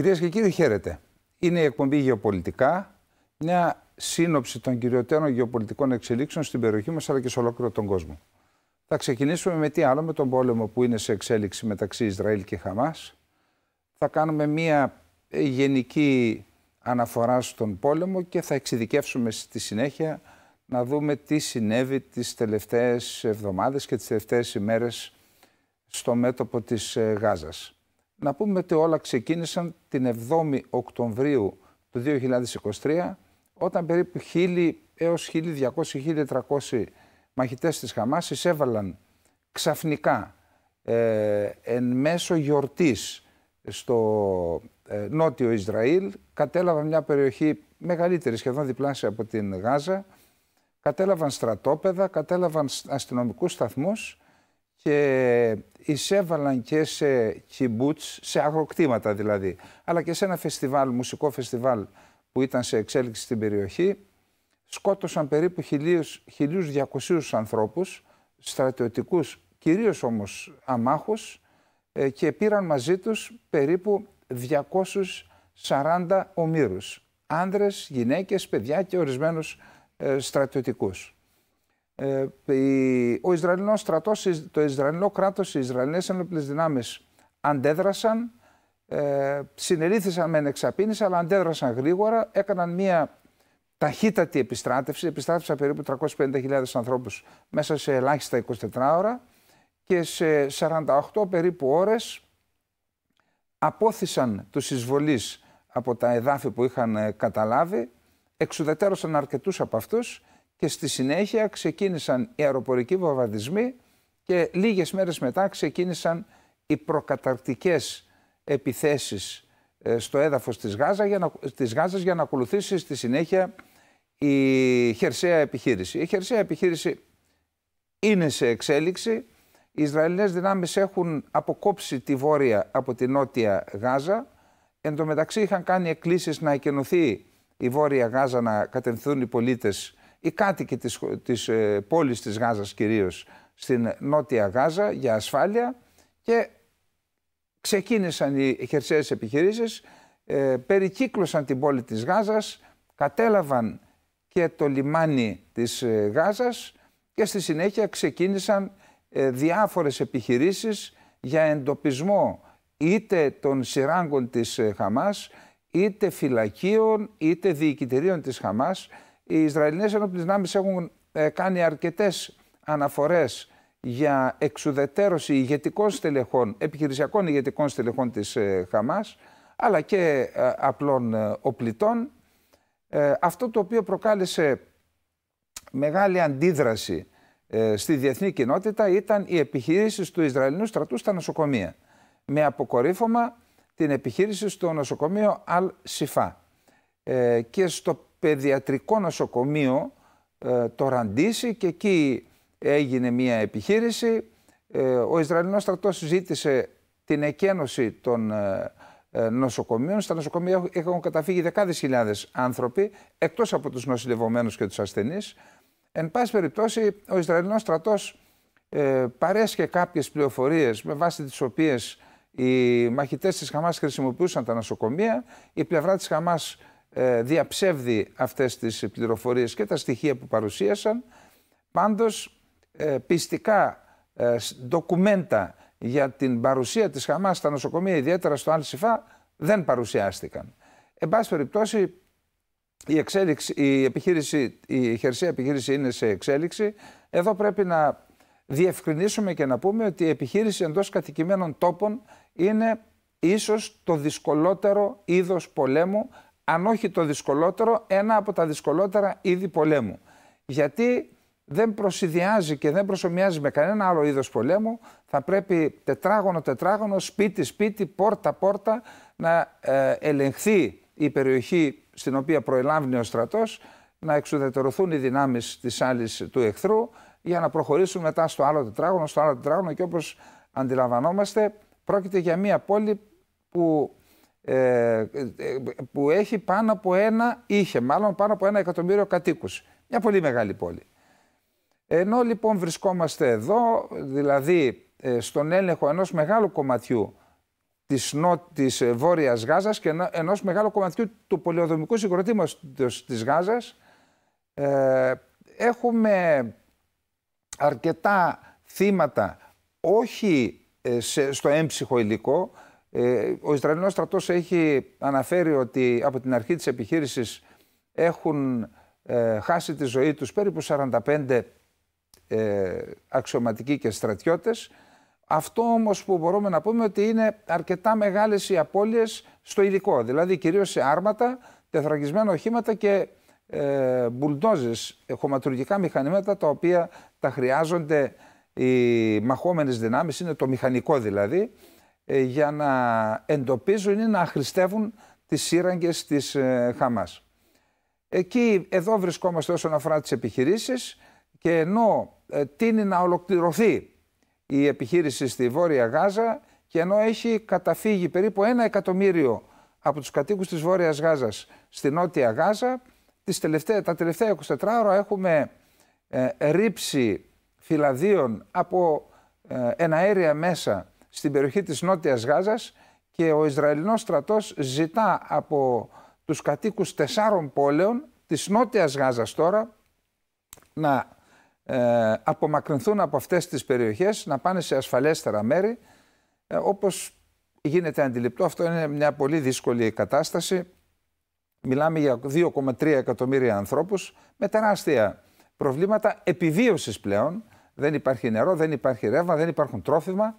Κυρίες και κύριοι, χαίρετε. Είναι η εκπομπή Γεωπολιτικά, μια σύνοψη των κυριωτέρων γεωπολιτικών εξελίξεων στην περιοχή μας αλλά και σε ολόκληρο τον κόσμο. Θα ξεκινήσουμε με τι άλλο, με τον πόλεμο που είναι σε εξέλιξη μεταξύ Ισραήλ και Χαμάς. Θα κάνουμε μια γενική αναφορά στον πόλεμο και θα εξειδικεύσουμε στη συνέχεια να δούμε τι συνέβη τις τελευταίες εβδομάδες και τις τελευταίες ημέρες στο μέτωπο της ε, Γάζας. Να πούμε ότι όλα ξεκίνησαν την 7η Οκτωβρίου του 2023, όταν περίπου 1.000 έως 1.200-1.300 μαχητές της Χαμάς εισέβαλαν ξαφνικά ε, εν μέσω γιορτής στο ε, νότιο Ισραήλ, κατέλαβαν μια περιοχή μεγαλύτερη, σχεδόν διπλάσια από την Γάζα, κατέλαβαν στρατόπεδα, κατέλαβαν αστυνομικούς σταθμούς και εισέβαλαν και σε κιμπούτς, σε αγροκτήματα δηλαδή, αλλά και σε ένα φεστιβάλ, μουσικό φεστιβάλ που ήταν σε εξέλιξη στην περιοχή, σκότωσαν περίπου 1.200 ανθρώπους, στρατιωτικούς, κυρίως όμως αμάχους, ε, και πήραν μαζί τους περίπου 240 ομήρους, άνδρες, γυναίκες, παιδιά και ορισμένους ε, στρατιωτικούς. Ε, ο Ισραηλινός στρατός, το Ισραηλινό κράτος, οι Ισραηλινές ενόπλες δυνάμεις αντέδρασαν, ε, συνελήθησαν με εξαπίνηση, αλλά αντέδρασαν γρήγορα, έκαναν μια ταχύτατη επιστράτευση, επιστράτευσαν περίπου 350.000 ανθρώπους μέσα σε ελάχιστα 24 ώρα και σε 48 περίπου ώρες απόθυσαν τους εισβολείς από τα εδάφη που είχαν ε, καταλάβει, εξουδετέρωσαν αρκετούς από αυτούς και στη συνέχεια ξεκίνησαν οι αεροπορικοί βομβαρδισμοί και λίγες μέρες μετά ξεκίνησαν οι προκαταρκτικές επιθέσεις ε, στο έδαφος της, Γάζα για να, της Γάζας για να ακολουθήσει στη συνέχεια η χερσαία επιχείρηση. Η χερσαία επιχείρηση είναι σε εξέλιξη. Οι Ισραηλινές δυνάμεις έχουν αποκόψει τη βόρεια από τη νότια Γάζα. Εν τω μεταξύ είχαν κάνει εκκλήσεις να εκενωθεί η βόρεια Γάζα να κατευθούν οι πολίτες οι κάτοικοι της, ε, πόλης της Γάζας κυρίως στην Νότια Γάζα για ασφάλεια και ξεκίνησαν οι χερσαίες επιχειρήσεις, ε, περικύκλωσαν την πόλη της Γάζας, κατέλαβαν και το λιμάνι της ε, Γάζας και στη συνέχεια ξεκίνησαν ε, διάφορες επιχειρήσεις για εντοπισμό είτε των σειράγκων της Χαμάς, είτε φυλακίων, είτε διοικητηρίων της Χαμάς οι Ισραηλινές ενόπλες έχουν ε, κάνει αρκετές αναφορές για εξουδετέρωση ηγετικών στελεχών, επιχειρησιακών ηγετικών στελεχών της ε, Χαμάς, αλλά και ε, απλών οπλιτών. Αυτό το οποίο προκάλεσε μεγάλη αντίδραση στη διεθνή κοινότητα ήταν οι επιχείρηση του Ισραηλινού στρατού στα νοσοκομεία, με αποκορύφωμα την επιχείρηση στο νοσοκομείο Αλ Σιφά. Και στο παιδιατρικό νοσοκομείο ε, το Ραντίσι και εκεί έγινε μια επιχείρηση. Ε, ο Ισραηλινός στρατός ζήτησε την εκένωση των ε, ε, νοσοκομείων. Στα νοσοκομεία έχουν καταφύγει δεκάδες χιλιάδες άνθρωποι, εκτός από τους νοσηλευομένους και τους ασθενείς. Εν πάση περιπτώσει, ο Ισραηλινός στρατός ε, παρέσκε κάποιες πληροφορίες με βάση τις οποίες οι μαχητές της Χαμάς χρησιμοποιούσαν τα νοσοκομεία. Η πλευρά της Χαμάς ε, διαψεύδει αυτές τις πληροφορίες και τα στοιχεία που παρουσίασαν. Πάντως, ε, πιστικά ε, ντοκουμέντα για την παρουσία της Χαμάς στα νοσοκομεία, ιδιαίτερα στο Αλσιφά, δεν παρουσιάστηκαν. Εν πάση περιπτώσει, η, εξέλιξη, η, επιχείρηση, η χερσαία επιχείρηση είναι σε εξέλιξη. Εδώ πρέπει να διευκρινίσουμε και να πούμε ότι η επιχείρηση εντός κατοικημένων τόπων είναι ίσως το δυσκολότερο είδος πολέμου αν όχι το δυσκολότερο, ένα από τα δυσκολότερα είδη πολέμου. Γιατί δεν προσυδειάζει και δεν προσωμιάζει με κανένα άλλο είδος πολέμου. Θα πρέπει τετράγωνο-τετράγωνο, σπίτι-σπίτι, πόρτα-πόρτα να ε, ελεγχθεί η περιοχή στην οποία προελάμβνει ο στρατός, να εξουδετερωθούν οι δυνάμεις της άλλης του εχθρού για να προχωρήσουν μετά στο άλλο τετράγωνο, στο άλλο τετράγωνο και όπως αντιλαμβανόμαστε πρόκειται για μια πόλη που ε, ε, που έχει πάνω από ένα, είχε μάλλον πάνω από ένα εκατομμύριο κατοίκους. Μια πολύ μεγάλη πόλη. Ενώ λοιπόν βρισκόμαστε εδώ, δηλαδή ε, στον έλεγχο ενός μεγάλου κομματιού της, νο... της Βόρειας Γάζας και ενός μεγάλου κομματιού του πολιοδομικού συγκροτήματος της Γάζας, έχουμε αρκετά θύματα όχι στο έμψυχο υλικό, ε, ο Ισραηλινός στρατός έχει αναφέρει ότι από την αρχή της επιχείρησης έχουν ε, χάσει τη ζωή τους περίπου 45 ε, αξιωματικοί και στρατιώτες. Αυτό όμως που μπορούμε να πούμε ότι είναι αρκετά μεγάλες οι απώλειες στο υλικό, δηλαδή κυρίως σε άρματα, τεθραγισμένα οχήματα και ε, μπουλντόζες, χωματουργικά μηχανήματα τα οποία τα χρειάζονται οι μαχόμενες δυνάμεις, είναι το μηχανικό δηλαδή, ε, για να εντοπίζουν ή να αχρηστεύουν τις σύραγγες της ε, Χαμάς. Εκεί, εδώ βρισκόμαστε όσον αφορά τις επιχειρήσεις και ενώ ε, τίνει να ολοκληρωθεί η επιχείρηση στη Βόρεια Γάζα και ενώ έχει καταφύγει περίπου ένα χρηστεύουν τις τελευταίες, τα τελευταία 24 ώρα έχουμε ε, ρήψη φυλαδίων από ε, εναέρια μέσα στην περιοχή της Νότιας Γάζας και ο Ισραηλινός στρατός ζητά από τους κατοίκους τεσσάρων πόλεων της Νότιας Γάζας τώρα να ε, απομακρυνθούν από αυτές τις περιοχές, να πάνε σε ασφαλέστερα μέρη. Ε, όπως γίνεται αντιληπτό, αυτό είναι μια πολύ δύσκολη κατάσταση. Μιλάμε για 2,3 εκατομμύρια ανθρώπους με τεράστια προβλήματα επιβίωσης πλέον. Δεν υπάρχει νερό, δεν υπάρχει ρεύμα, δεν υπάρχουν τρόφιμα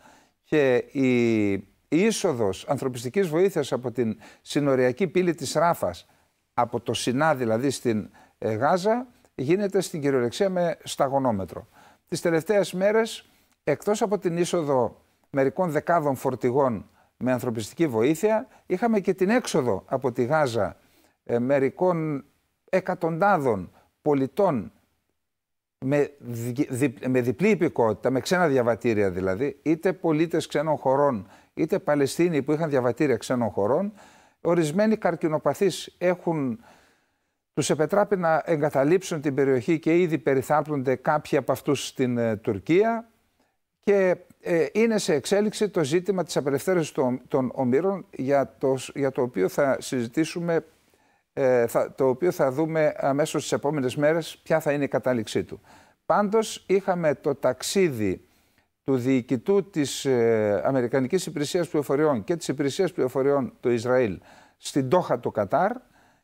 και η, είσοδο είσοδος ανθρωπιστικής βοήθειας από την συνοριακή πύλη της Ράφας, από το Σινά δηλαδή στην ε, Γάζα, γίνεται στην κυριολεξία με σταγονόμετρο. Τις τελευταίες μέρες, εκτός από την είσοδο μερικών δεκάδων φορτηγών με ανθρωπιστική βοήθεια, είχαμε και την έξοδο από τη Γάζα ε, μερικών εκατοντάδων πολιτών με, με διπλή υπηκότητα, με ξένα διαβατήρια δηλαδή, είτε πολίτες ξένων χωρών, είτε Παλαιστίνοι που είχαν διαβατήρια ξένων χωρών, ορισμένοι καρκινοπαθείς έχουν... Τους επετράπει να εγκαταλείψουν την περιοχή και ήδη περιθάπτονται κάποιοι από αυτούς στην ε, Τουρκία. Και ε, είναι σε εξέλιξη το ζήτημα της απελευθέρωσης των, ομήρων για το, για το οποίο θα συζητήσουμε ε, θα, το οποίο θα δούμε αμέσως στις επόμενες μέρες ποια θα είναι η κατάληξή του. Πάντως είχαμε το ταξίδι του διοικητού της ε, Αμερικανικής Υπηρεσίας Πληροφοριών και της Υπηρεσίας Πληροφοριών του Ισραήλ στην Τόχα του Κατάρ.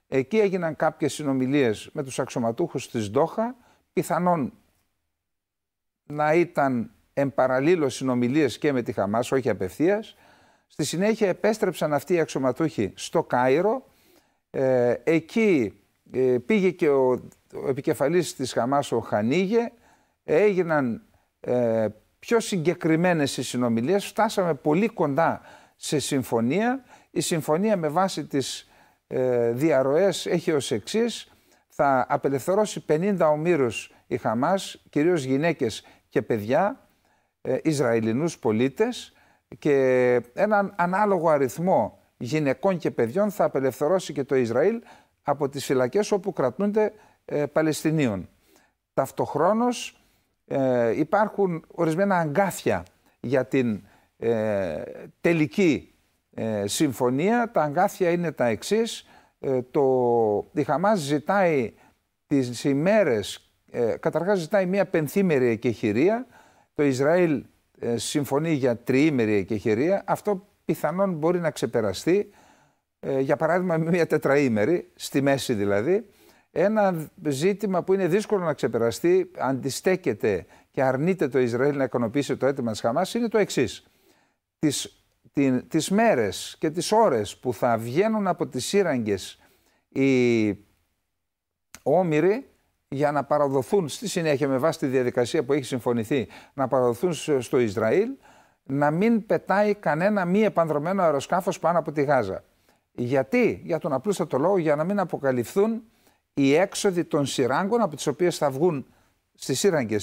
Εκεί έγιναν κάποιες συνομιλίες με τους αξιωματούχους της Ντόχα, πιθανόν να ήταν εμπαραλλήλως συνομιλίες και με τη Χαμάς, όχι απευθείας. Στη συνέχεια επέστρεψαν αυτοί οι αξιωματούχοι στο Κάιρο, ε, εκεί ε, πήγε και ο, επικεφαλής της Χαμάς ο Χανίγε, έγιναν ε, πιο συγκεκριμένες οι συνομιλίες, φτάσαμε πολύ κοντά σε συμφωνία. Η συμφωνία με βάση τις ε, διαρροές έχει ως εξής. θα απελευθερώσει 50 ομήρους η Χαμάς, κυρίως γυναίκες και παιδιά, ε, Ισραηλινούς πολίτες και έναν ανάλογο αριθμό γυναικών και παιδιών θα απελευθερώσει και το Ισραήλ από τις φυλακές όπου κρατούνται ε, Παλαιστινίων. Ταυτοχρόνως ε, υπάρχουν ορισμένα αγκάθια για την ε, τελική ε, συμφωνία. Τα αγκάθια είναι τα εξής. Το, η Χαμάς ζητάει τις ημέρες, καταρχάς ζητάει μια πενθήμερη εκεχηρία. Το Ισραήλ συμφωνεί για τριήμερη εκεχηρία. Αυτό πιθανόν μπορεί να ξεπεραστεί, ε, για παράδειγμα μια τετραήμερη, στη μέση δηλαδή, ένα ζήτημα που είναι δύσκολο να ξεπεραστεί, αντιστέκεται και αρνείται το Ισραήλ να ικανοποιήσει το αίτημα της Χαμάς, είναι το εξής. Τις, τις μέρες και τις ώρες που θα βγαίνουν από τις σύραγγες οι όμοιροι για να παραδοθούν στη συνέχεια με βάση τη διαδικασία που έχει συμφωνηθεί να παραδοθούν στο Ισραήλ να μην πετάει κανένα μη επανδρομένο αεροσκάφος πάνω από τη Γάζα. Γιατί, για τον απλούστατο λόγο, για να μην αποκαλυφθούν οι έξοδοι των σειράγκων από τις οποίες θα βγουν στις σύραγγες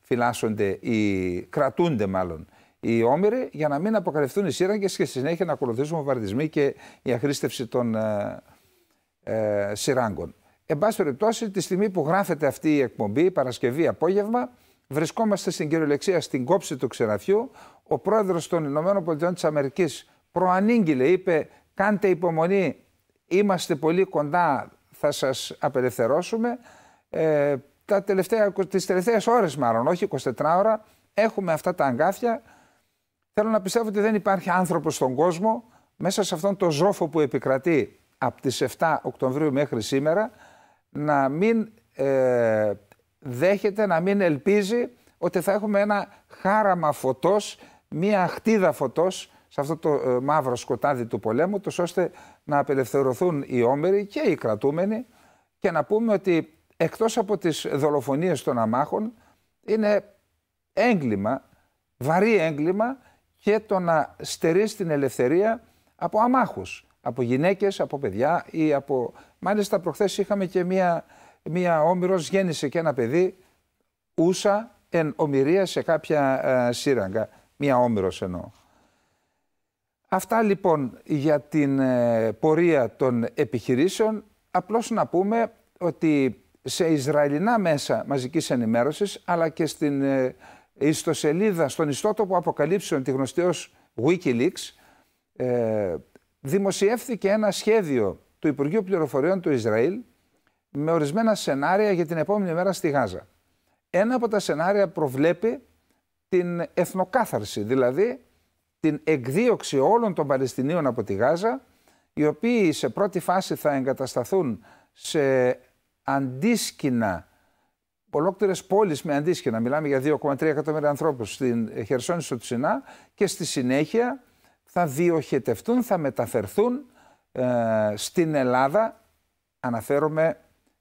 φυλάσσονται, οι, κρατούνται μάλλον οι όμοιροι για να μην αποκαλυφθούν οι σύραγγες και στη συνέχεια να ακολουθήσουν βομβαρδισμοί και η αχρήστευση των ε, ε, σειράγκων. Εν πάση περιπτώσει, τη στιγμή που γράφεται αυτή η εκπομπή, Παρασκευή απόγευμα, βρισκόμαστε στην κυριολεξία στην κόψη του ξεναθιού. Ο πρόεδρος των Ηνωμένων Πολιτειών της Αμερικής προανήγγειλε, είπε κάντε υπομονή, είμαστε πολύ κοντά, θα σας απελευθερώσουμε. Ε, τα τελευταία, τις τελευταίες ώρες μάλλον, όχι 24 ώρα, έχουμε αυτά τα αγκάθια. Θέλω να πιστεύω ότι δεν υπάρχει άνθρωπος στον κόσμο μέσα σε αυτόν τον ζόφο που επικρατεί από τις 7 Οκτωβρίου μέχρι σήμερα να μην ε, δέχεται να μην ελπίζει ότι θα έχουμε ένα χάραμα φωτός, μία χτίδα φωτός σε αυτό το ε, μαύρο σκοτάδι του πολέμου, τους ώστε να απελευθερωθούν οι όμεροι και οι κρατούμενοι και να πούμε ότι εκτός από τις δολοφονίες των αμάχων είναι έγκλημα, βαρύ έγκλημα και το να στερείς την ελευθερία από αμάχους, από γυναίκες, από παιδιά ή από... Μάλιστα προχθές είχαμε και μία μία όμηρος γέννησε και ένα παιδί ούσα εν ομοιρία σε κάποια ε, σύραγγα. Μία όμηρος εννοώ. Αυτά λοιπόν για την ε, πορεία των επιχειρήσεων. Απλώς να πούμε ότι σε Ισραηλινά μέσα μαζικής ενημέρωσης αλλά και στην ε, ιστοσελίδα, στον ιστότοπο αποκαλύψεων τη γνωστή ως Wikileaks ε, δημοσιεύθηκε ένα σχέδιο του Υπουργείου Πληροφοριών του Ισραήλ με ορισμένα σενάρια για την επόμενη μέρα στη Γάζα. Ένα από τα σενάρια προβλέπει την εθνοκάθαρση, δηλαδή την εκδίωξη όλων των Παλαιστινίων από τη Γάζα, οι οποίοι σε πρώτη φάση θα εγκατασταθούν σε αντίσκηνα, ολόκληρες πόλεις με αντίσκηνα. Μιλάμε για 2,3 εκατομμύρια ανθρώπους στην Χερσόνησο του Σινά και στη συνέχεια θα διοχετευτούν, θα μεταφερθούν ε, στην Ελλάδα. Αναφέρομαι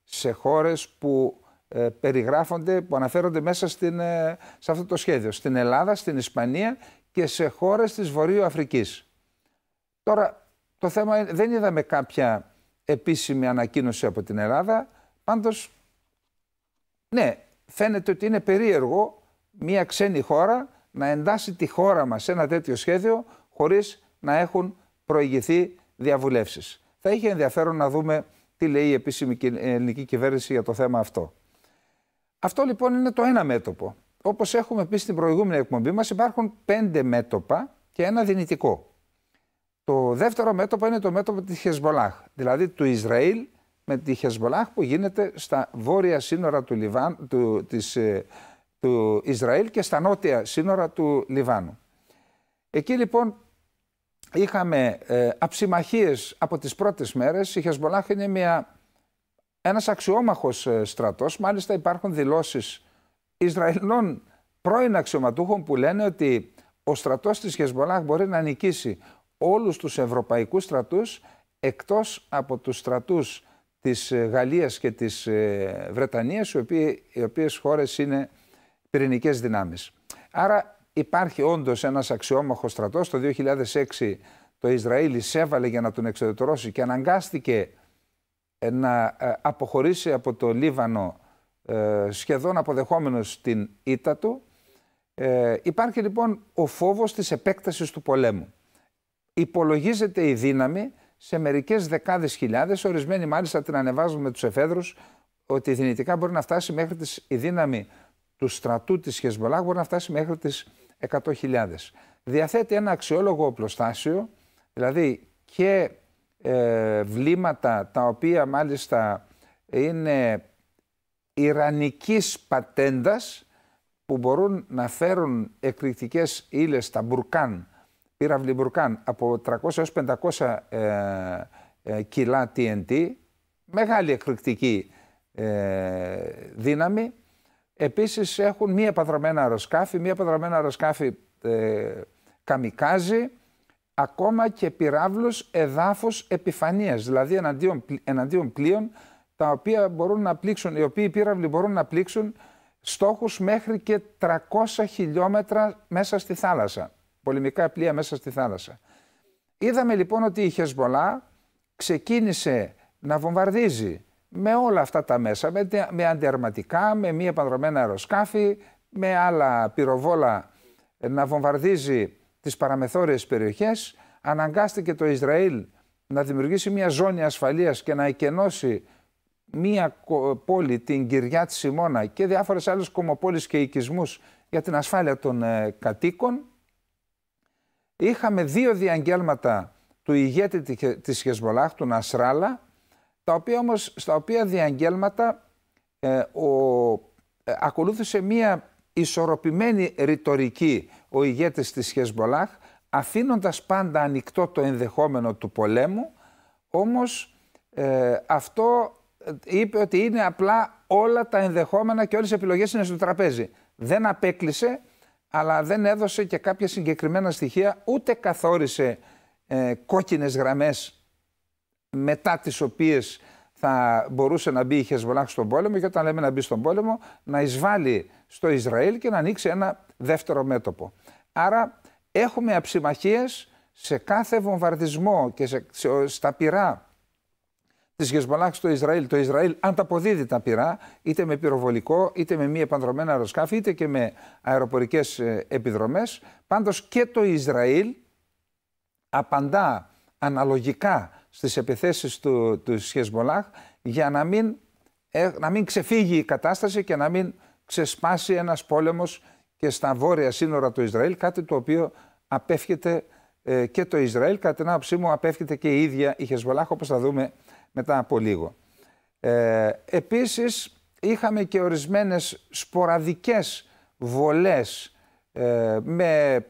σε χώρες που ε, περιγράφονται, που αναφέρονται μέσα στην, ε, σε αυτό το σχέδιο. Στην Ελλάδα, στην Ισπανία και σε χώρες της Βορείου Αφρικής. Τώρα, το θέμα δεν είδαμε κάποια επίσημη ανακοίνωση από την Ελλάδα, πάντως, ναι, φαίνεται ότι είναι περίεργο μια ξένη χώρα να εντάσει τη χώρα μας σε ένα τέτοιο σχέδιο χωρίς να έχουν προηγηθεί διαβουλεύσεις. Θα είχε ενδιαφέρον να δούμε τι λέει η επίσημη ε, ελληνική κυβέρνηση για το θέμα αυτό. Αυτό λοιπόν είναι το ένα μέτωπο. Όπως έχουμε πει στην προηγούμενη εκπομπή μας, υπάρχουν πέντε μέτωπα και ένα δυνητικό. Το δεύτερο μέτωπο είναι το μέτωπο της Χεσμολάχ, δηλαδή του Ισραήλ με τη Χεσμολάχ που γίνεται στα βόρεια σύνορα του, Λιβάν, του, της, ε, του Ισραήλ και στα νότια σύνορα του Λιβάνου. Εκεί λοιπόν είχαμε ε, από τις πρώτες μέρες. Η Χεσμολάχ είναι μια, ένας αξιόμαχος ε, στρατός. Μάλιστα υπάρχουν δηλώσεις Ισραηλινών πρώην αξιωματούχων που λένε ότι ο στρατός της Χεσμολάχ μπορεί να νικήσει όλους τους ευρωπαϊκούς στρατούς εκτός από τους στρατούς της ε, Γαλλίας και της ε, Βρετανίας, οι οποίες χώρες είναι πυρηνικές δυνάμεις. Άρα υπάρχει όντως ένας αξιόμαχος στρατός. Το 2006 το Ισραήλ εισέβαλε για να τον εξωτερώσει και αναγκάστηκε ε, να ε, αποχωρήσει από το Λίβανο ε, σχεδόν αποδεχόμενος την ήττα του. Υπάρχει λοιπόν ο φόβος της επέκτασης του πολέμου. Υπολογίζεται η δύναμη σε μερικές δεκάδες χιλιάδες, ορισμένοι μάλιστα την ανεβάζουν με τους εφέδρους, ότι δυνητικά μπορεί να φτάσει μέχρι τις, η δύναμη του στρατού της Χεσμολάχ μπορεί να φτάσει μέχρι τις 100.000. Διαθέτει ένα αξιόλογο οπλοστάσιο, δηλαδή και ε, βλήματα τα οποία μάλιστα είναι ιρανικής πατέντας που μπορούν να φέρουν εκρηκτικές ύλες, τα μπουρκάν, πύραυλοι μπουρκάν από 300 έως 500 ε, ε, κιλά TNT, μεγάλη εκρηκτική ε, δύναμη Επίσης έχουν μία παδραμένα αεροσκάφη, μία παδραμένα αεροσκάφη ε, καμικάζει, ακόμα και πυράβλους εδάφους επιφανία, δηλαδή εναντίον, εναντίον πλοίων τα οποία μπορούν να πλήξουν, οι οποίοι πύραυλοι μπορούν να πλήξουν στόχους μέχρι και 300 χιλιόμετρα μέσα στη θάλασσα. Πολεμικά πλοία μέσα στη θάλασσα. Είδαμε λοιπόν ότι η Χεσμολά ξεκίνησε να βομβαρδίζει με όλα αυτά τα μέσα, με, με με μία επανδρομένα αεροσκάφη, με άλλα πυροβόλα ε, να βομβαρδίζει τις παραμεθόριες περιοχές, αναγκάστηκε το Ισραήλ να δημιουργήσει μια ζώνη ασφαλείας και να εκενώσει μία πόλη, την Κυριά τη Σιμώνα και διάφορες άλλες κομοπόλεις και οικισμούς για την ασφάλεια των ε, κατοίκων. Είχαμε δύο διαγγέλματα του ηγέτη της Χεσμολάχ, του Νασράλα, τα οποία όμως, στα οποία διαγγέλματα ε, ο, ε, ακολούθησε μία ισορροπημένη ρητορική ο ηγέτης της Χεσμολάχ, αφήνοντας πάντα ανοιχτό το ενδεχόμενο του πολέμου, όμως ε, αυτό είπε ότι είναι απλά όλα τα ενδεχόμενα και όλες οι επιλογές είναι στο τραπέζι. Δεν απέκλεισε, αλλά δεν έδωσε και κάποια συγκεκριμένα στοιχεία, ούτε καθόρισε ε, κόκκινες γραμμές μετά τις οποίες θα μπορούσε να μπει η Χεσμολάχ στον πόλεμο και όταν λέμε να μπει στον πόλεμο να εισβάλλει στο Ισραήλ και να ανοίξει ένα δεύτερο μέτωπο. Άρα έχουμε αψημαχίες σε κάθε βομβαρδισμό και σε, στα πυρά της Χεσμολάχ στο Ισραήλ. Το Ισραήλ ανταποδίδει τα τα πυρά, είτε με πυροβολικό, είτε με μη επανδρομένα αεροσκάφη, είτε και με αεροπορικές ε, επιδρομές. Πάντως και το Ισραήλ απαντά αναλογικά στις επιθέσεις του, του Σχεσμολάχ για να μην, ε, να μην ξεφύγει η κατάσταση και να μην ξεσπάσει ένας πόλεμος και στα βόρεια σύνορα του Ισραήλ, κάτι το οποίο απέφυγεται ε, και το Ισραήλ, κατά την άποψή μου απέφυγεται και η ίδια η Χεσμολάχ, όπως θα δούμε μετά από λίγο. Ε, επίσης, είχαμε και ορισμένες σποραδικές βολές ε, με,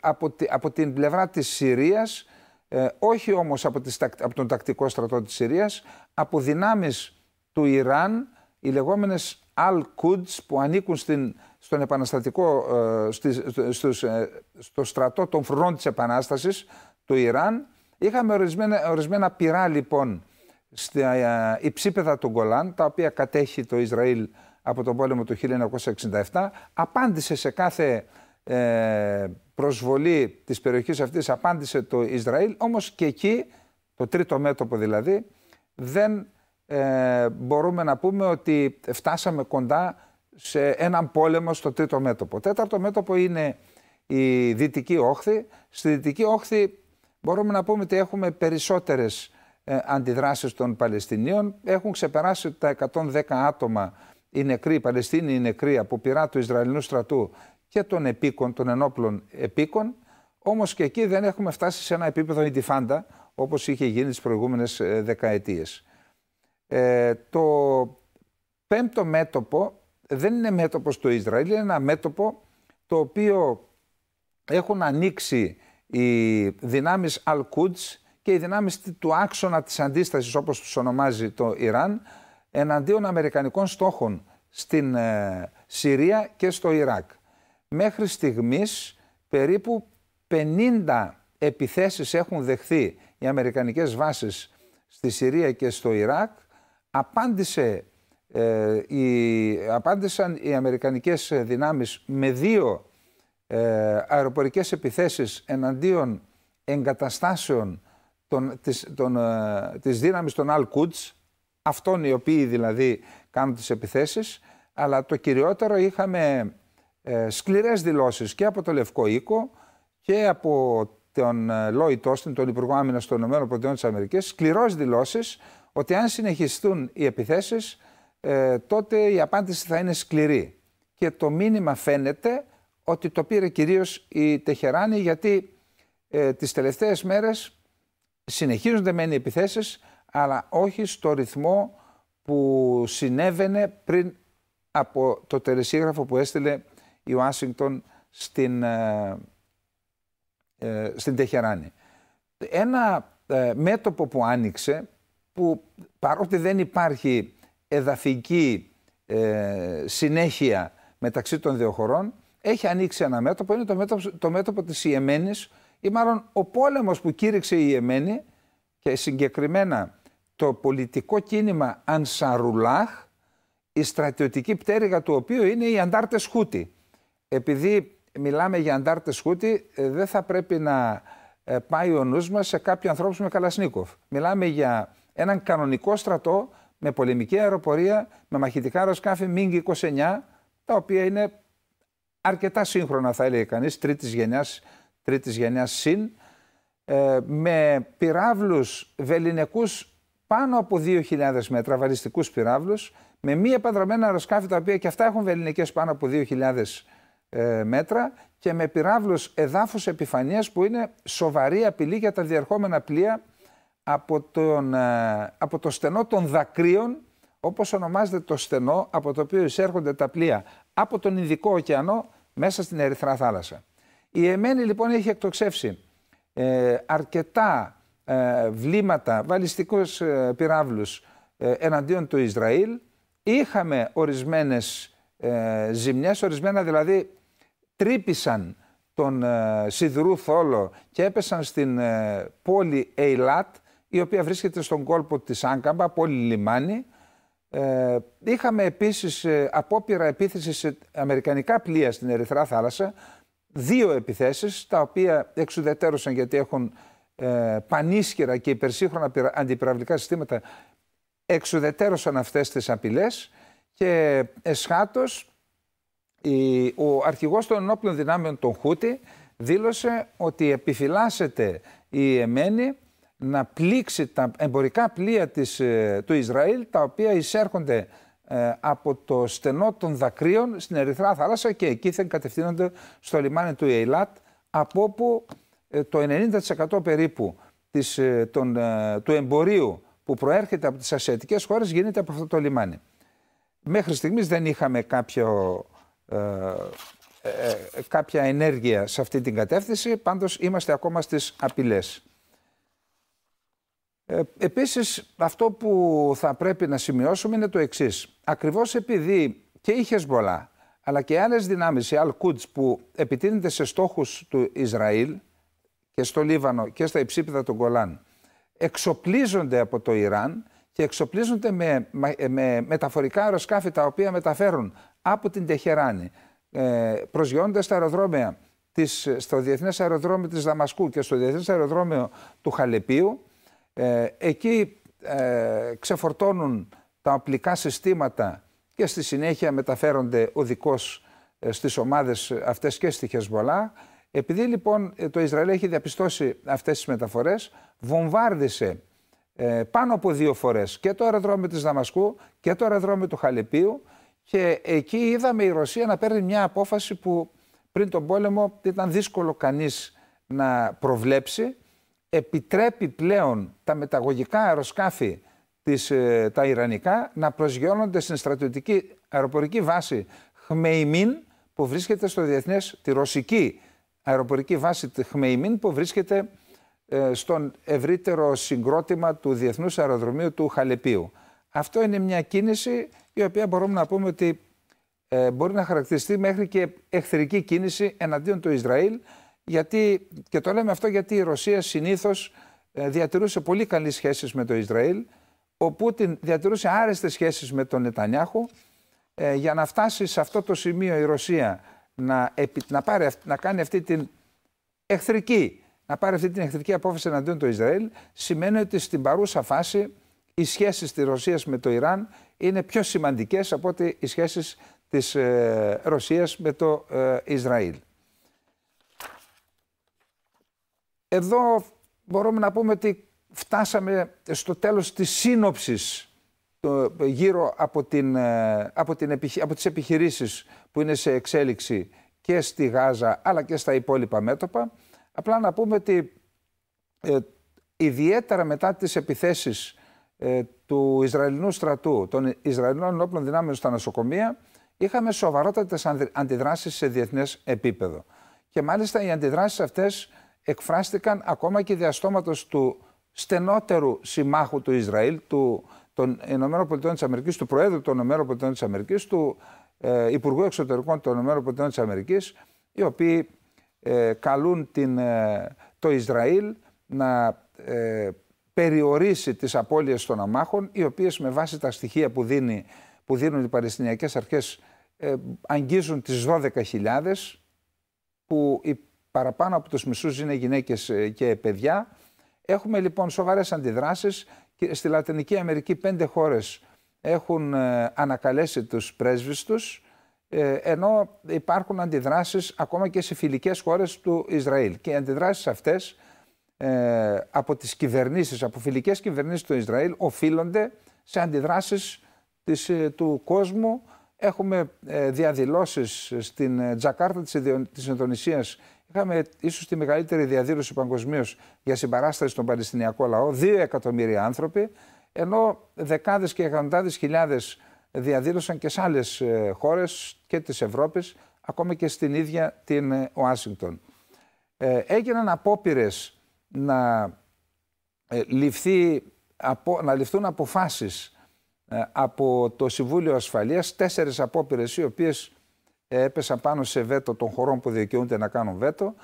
από, από την πλευρά της Συρίας ε, όχι όμως από, τις, από τον τακτικό στρατό της Συρίας, από δυνάμεις του Ιράν, οι λεγόμενες Al-Quds που ανήκουν στην, στον επαναστατικό, ε, ε, στο στρατό των φρουρών της Επανάστασης του Ιράν. Είχαμε ορισμένα, ορισμένα πυρά λοιπόν στα υψίπεδα του Γκολάν, τα οποία κατέχει το Ισραήλ από τον πόλεμο του 1967, απάντησε σε κάθε ε, προσβολή της περιοχής αυτής απάντησε το Ισραήλ, όμως και εκεί, το τρίτο μέτωπο δηλαδή, δεν ε, μπορούμε να πούμε ότι φτάσαμε κοντά σε έναν πόλεμο στο τρίτο μέτωπο. Τέταρτο μέτωπο είναι η Δυτική Όχθη. Στη Δυτική Όχθη μπορούμε να πούμε ότι έχουμε περισσότερες ε, αντιδράσεις των Παλαιστινίων. Έχουν ξεπεράσει τα 110 άτομα οι νεκροί, οι Παλαιστίνοι οι νεκροί από πειρά του Ισραηλινού στρατού και των επίκων, των ενόπλων επίκων, όμως και εκεί δεν έχουμε φτάσει σε ένα επίπεδο ιντιφάντα, όπως είχε γίνει τις προηγούμενες ε, δεκαετίες. Ε, το πέμπτο μέτωπο δεν είναι μέτωπος στο Ισραήλ, είναι ένα μέτωπο το οποίο έχουν ανοίξει οι δυναμεις al Al-Quds και οι δυνάμεις του άξονα της αντίστασης, όπως τους ονομάζει το Ιράν, εναντίον Αμερικανικών στόχων στην ε, Συρία και στο Ιράκ. Μέχρι στιγμής περίπου 50 επιθέσεις έχουν δεχθεί οι Αμερικανικές βάσεις στη Συρία και στο Ιράκ. Απάντησε, οι, ε, απάντησαν οι Αμερικανικές δυνάμεις με δύο ε, αεροπορικές επιθέσεις εναντίον εγκαταστάσεων των, της, των, ε, της δύναμης των Al Quds, αυτών οι οποίοι δηλαδή κάνουν τις επιθέσεις, αλλά το κυριότερο είχαμε ε, σκληρές δηλώσεις και από το Λευκό Οίκο και από τον ε, Λόι Τόστιν, τον Υπουργό Άμυνας των ΗΠΑ, σκληρός δηλώσεις ότι αν συνεχιστούν οι επιθέσεις, ε, τότε η απάντηση θα είναι σκληρή. Και το μήνυμα φαίνεται ότι το πήρε κυρίως η Τεχεράνη, γιατί ε, τις τελευταίες μέρες συνεχίζονται μεν οι επιθέσεις, αλλά όχι στο ρυθμό που συνέβαινε πριν από το τελεσίγραφο που έστειλε η Ουάσιγκτον στην, ε, ε στην Τεχεράνη. Ένα ε, μέτωπο που άνοιξε που παρότι δεν υπάρχει εδαφική ε, συνέχεια μεταξύ των δύο χωρών έχει ανοίξει ένα μέτωπο, είναι το μέτωπο, το μέτωπο της Ιεμένης ή μάλλον ο πόλεμος που κήρυξε η Ιεμένη και συγκεκριμένα το πολιτικό κίνημα Ανσαρουλάχ, η στρατιωτική πτέρυγα του οποίου είναι οι αντάρτες Χούτι επειδή μιλάμε για αντάρτες Χούτι, ε, δεν θα πρέπει να ε, πάει ο νους μας σε κάποιους ανθρώπους με Καλασνίκοφ. Μιλάμε για έναν κανονικό στρατό με πολεμική αεροπορία, με μαχητικά αεροσκάφη Μίγκ 29, τα οποία είναι αρκετά σύγχρονα θα έλεγε κανείς, τρίτης γενιάς, τρίτης γενιάς συν, ε, με πυράβλους βεληνικούς πάνω από 2.000 μέτρα, βαλιστικούς πυράβλους, με μη επανδρομένα αεροσκάφη τα οποία και αυτά έχουν βεληνικές πάνω από 2.000 ε, μέτρα και με πυράβλους εδάφους επιφανείας που είναι σοβαρή απειλή για τα διερχόμενα πλοία από, τον, ε, από το στενό των δακρύων, όπως ονομάζεται το στενό από το οποίο εισέρχονται τα πλοία από τον Ινδικό ωκεανό μέσα στην Ερυθρά θάλασσα. Η Εμένη λοιπόν έχει εκτοξεύσει ε, αρκετά ε, βλήματα, βαλιστικούς ε, πυράβλους εναντίον του Ισραήλ. Είχαμε ορισμένες ε, ζημιές, ορισμένα δηλαδή τρύπησαν τον ε, θόλο και έπεσαν στην ε, πόλη Ειλάτ, η οποία βρίσκεται στον κόλπο της Άγκαμπα, πόλη λιμάνι. Ε, είχαμε επίσης ε, απόπειρα επίθεσης σε αμερικανικά πλοία στην Ερυθρά θάλασσα, δύο επιθέσεις, τα οποία εξουδετερώσαν γιατί έχουν πανίσχυρα και υπερσύγχρονα αντιπυραυλικά συστήματα, εξουδετερώσαν αυτές τις απειλές και εσχάτως ο αρχηγός των ενόπλων δυνάμεων των Χούτι δήλωσε ότι επιφυλάσσεται η Εμένη να πλήξει τα εμπορικά πλοία της, ε, του Ισραήλ τα οποία εισέρχονται ε, από το στενό των δακρύων στην Ερυθρά Θάλασσα και εκείθεν κατευθύνονται στο λιμάνι του Ειλάτ από όπου ε, το 90% περίπου της, των, του εμπορίου που προέρχεται από τις ασιατικές χώρες γίνεται από αυτό το λιμάνι. Μέχρι στιγμής δεν είχαμε κάποιο ε, ε, ε, κάποια ενέργεια σε αυτή την κατεύθυνση, πάντως είμαστε ακόμα στις απειλές. Ε, επίσης, αυτό που θα πρέπει να σημειώσουμε είναι το εξής. Ακριβώς επειδή και η Χεσμολά, αλλά και άλλες δυνάμεις, η Al-Quds που επιτείνεται σε στόχους του Ισραήλ και στο Λίβανο και στα υψίπεδα των Κολάν, εξοπλίζονται από το Ιράν και εξοπλίζονται με, με μεταφορικά αεροσκάφη τα οποία μεταφέρουν από την Τεχεράνη, ε, προσγειώνοντας τα αεροδρόμια της, στο Διεθνές Αεροδρόμιο της Δαμασκού και στο Διεθνές Αεροδρόμιο του Χαλεπίου. Ε, εκεί ε, ξεφορτώνουν τα οπλικά συστήματα και στη συνέχεια μεταφέρονται οδικώ στις ομάδες αυτές και στη Χεσμολά. Επειδή λοιπόν το Ισραήλ έχει διαπιστώσει αυτές τις μεταφορές, βομβάρδισε πάνω από δύο φορές και το αεροδρόμιο της Δαμασκού και το αεροδρόμιο του Χαλεπίου και εκεί είδαμε η Ρωσία να παίρνει μια απόφαση που πριν τον πόλεμο ήταν δύσκολο κανείς να προβλέψει. Επιτρέπει πλέον τα μεταγωγικά αεροσκάφη της, ε, τα Ιρανικά να προσγειώνονται στην στρατιωτική αεροπορική βάση Χμεϊμίν που βρίσκεται στο διεθνές, τη ρωσική αεροπορική βάση τη Χμεϊμίν που βρίσκεται ε, στον ευρύτερο συγκρότημα του Διεθνούς Αεροδρομίου του Χαλεπίου. Αυτό είναι μια κίνηση η οποία μπορούμε να πούμε ότι ε, μπορεί να χαρακτηριστεί μέχρι και εχθρική κίνηση εναντίον του Ισραήλ γιατί, και το λέμε αυτό γιατί η Ρωσία συνήθως ε, διατηρούσε πολύ καλές σχέσεις με το Ισραήλ ο Πούτιν διατηρούσε άρεστες σχέσεις με τον Νετανιάχου ε, για να φτάσει σε αυτό το σημείο η Ρωσία να, να κάνει αυτή την εχθρική να πάρει αυτή την εχθρική απόφαση εναντίον του Ισραήλ σημαίνει ότι στην παρούσα φάση οι σχέσεις της Ρωσίας με το Ιράν είναι πιο σημαντικές από ότι οι σχέσεις της ε, Ρωσίας με το ε, Ισραήλ. Εδώ μπορούμε να πούμε ότι φτάσαμε στο τέλος της σύνοψης γύρω από, την, ε, από, την, από τις επιχειρήσεις που είναι σε εξέλιξη και στη Γάζα αλλά και στα υπόλοιπα μέτωπα. Απλά να πούμε ότι ιδιαίτερα μετά τις επιθέσεις ε, του Ισραηλινού στρατού, των Ισραηλινών ενόπλων δυνάμεων στα νοσοκομεία, είχαμε σοβαρότατες αντιδράσεις σε διεθνές επίπεδο. Και μάλιστα οι αντιδράσεις αυτές εκφράστηκαν ακόμα και διαστόματο του στενότερου συμμάχου του Ισραήλ, του, των Αμερικής, του Προέδρου των Αμερικής, του ε, Υπουργού Εξωτερικών των Αμερικής, οι οποίοι ε, καλούν την, ε, το Ισραήλ να περιορίσει τις απώλειες των αμάχων, οι οποίες με βάση τα στοιχεία που, δίνει, που δίνουν οι Παλαιστινιακές αρχές ε, αγγίζουν τις 12.000, που οι παραπάνω από τους μισούς είναι γυναίκες ε, και παιδιά. Έχουμε λοιπόν σοβαρές αντιδράσεις. Στη Λατινική Αμερική πέντε χώρες έχουν ε, ανακαλέσει τους πρέσβεις τους, ε, ενώ υπάρχουν αντιδράσεις ακόμα και σε φιλικές χώρες του Ισραήλ. Και οι αντιδράσεις αυτές ε, από τις κυβερνήσεις, από φιλικές κυβερνήσεις του Ισραήλ οφείλονται σε αντιδράσεις της, ε, του κόσμου. Έχουμε ε, διαδηλώσεις στην ε, Τζακάρτα της, της Ινδονησίας. Είχαμε ίσως τη μεγαλύτερη διαδήλωση παγκοσμίως για συμπαράσταση στον Παλαιστινιακό λαό. Δύο εκατομμύρια άνθρωποι, ενώ δεκάδες και εκατοντάδες χιλιάδες διαδήλωσαν και σε άλλες ε, χώρες και της Ευρώπης, ακόμα και στην ίδια την Ουάσιγκτον. Ε, έγιναν απόπειρες να, ε, ληφθεί, να ληφθούν αποφάσεις ε, από το Συμβούλιο Ασφαλείας, τέσσερις απόπειρες οι οποίες ε, έπεσαν πάνω σε βέτο των χωρών που δικαιούνται να κάνουν βέτο.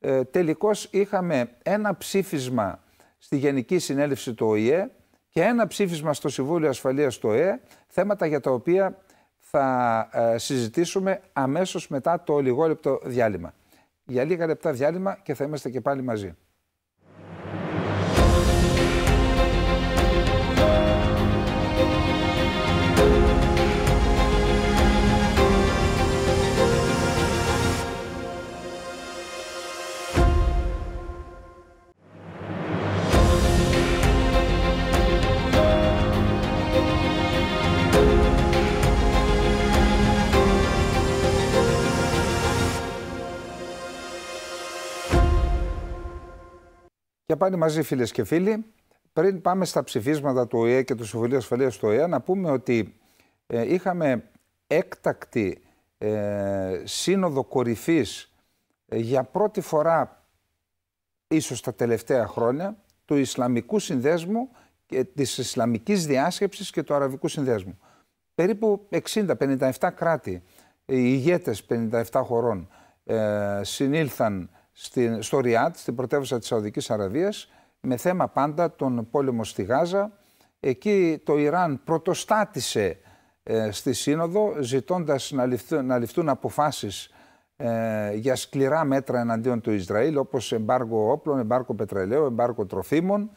Ε, τελικώς είχαμε ένα ψήφισμα στη Γενική Συνέλευση του ΟΗΕ και ένα ψήφισμα στο Συμβούλιο Ασφαλείας του ΟΗΕ, θέματα για τα οποία θα συζητήσουμε αμέσως μετά το λιγόλεπτο διάλειμμα. Για λίγα λεπτά διάλειμμα και θα είμαστε και πάλι μαζί. πάλι μαζί φίλες και φίλοι. Πριν πάμε στα ψηφίσματα του ΟΗΕ και του Συμβουλίου Ασφαλείας του ΟΗΕ, να πούμε ότι ε, είχαμε έκτακτη ε, σύνοδο κορυφής ε, για πρώτη φορά ίσως τα τελευταία χρόνια του Ισλαμικού Συνδέσμου και της Ισλαμικής Διάσκεψης και του Αραβικού Συνδέσμου. Περίπου 60-57 κράτη, οι ηγέτες 57 χωρών ε, συνήλθαν στην, στο Ριάτ, στην πρωτεύουσα της Σαουδικής Αραβίας, με θέμα πάντα τον πόλεμο στη Γάζα. Εκεί το Ιράν πρωτοστάτησε ε, στη Σύνοδο, ζητώντας να, ληφθούν, να αποφάσεις ε, για σκληρά μέτρα εναντίον του Ισραήλ, όπως εμπάργο όπλων, εμπάργο πετρελαίου, εμπάργο τροφίμων.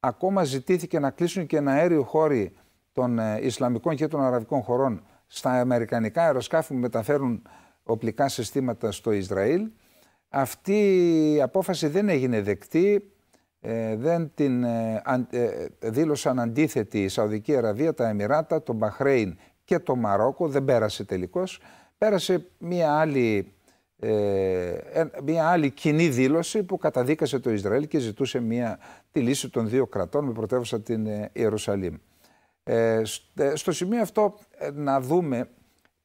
Ακόμα ζητήθηκε να κλείσουν και ένα αέριο χώρο των ε, Ισλαμικών και των Αραβικών χωρών στα αμερικανικά αεροσκάφη που μεταφέρουν οπλικά συστήματα στο Ισραήλ. Αυτή η απόφαση δεν έγινε δεκτή, ε, δεν την ε, ε, δήλωσαν αντίθετη η Σαουδική Αραβία, τα Εμμυράτα, το Μπαχρέιν και το Μαρόκο, δεν πέρασε τελικώς. Πέρασε μία άλλη, μία άλλη κοινή δήλωση που καταδίκασε το Ισραήλ και ζητούσε μία, τη λύση των δύο κρατών με πρωτεύουσα την Ιερουσαλήμ. Στο σημείο αυτό να δούμε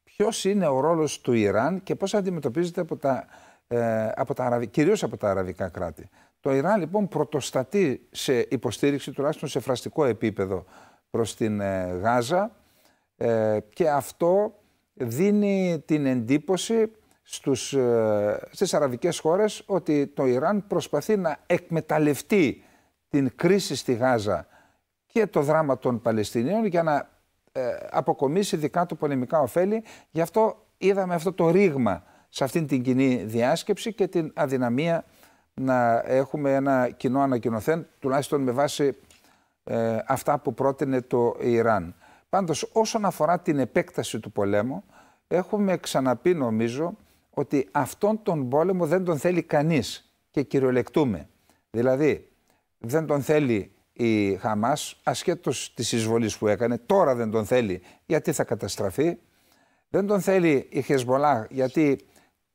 ποιος είναι ο ρόλος του Ιράν και πώς αντιμετωπίζεται από τα ε, από τα, κυρίως από τα αραβικά κράτη. Το Ιράν λοιπόν πρωτοστατεί σε υποστήριξη τουλάχιστον σε φραστικό επίπεδο προς την ε, Γάζα ε, και αυτό δίνει την εντύπωση στους, στις αραβικές χώρες ότι το Ιράν προσπαθεί να εκμεταλλευτεί την κρίση στη Γάζα και το δράμα των Παλαιστινίων για να αποκομίσει δικά του πολεμικά ωφέλη. Γι' αυτό είδαμε αυτό το ρήγμα σε αυτήν την κοινή διάσκεψη και την αδυναμία να έχουμε ένα κοινό ανακοινωθέν, τουλάχιστον με βάση ε, αυτά που πρότεινε το Ιράν. Πάντως, όσον αφορά την επέκταση του πολέμου, έχουμε ξαναπεί νομίζω ότι αυτόν τον πόλεμο δεν τον θέλει κανείς και κυριολεκτούμε. Δηλαδή, δεν τον θέλει η Χαμάς, ασχέτως της εισβολής που έκανε, τώρα δεν τον θέλει γιατί θα καταστραφεί. Δεν τον θέλει η Χεσμολά γιατί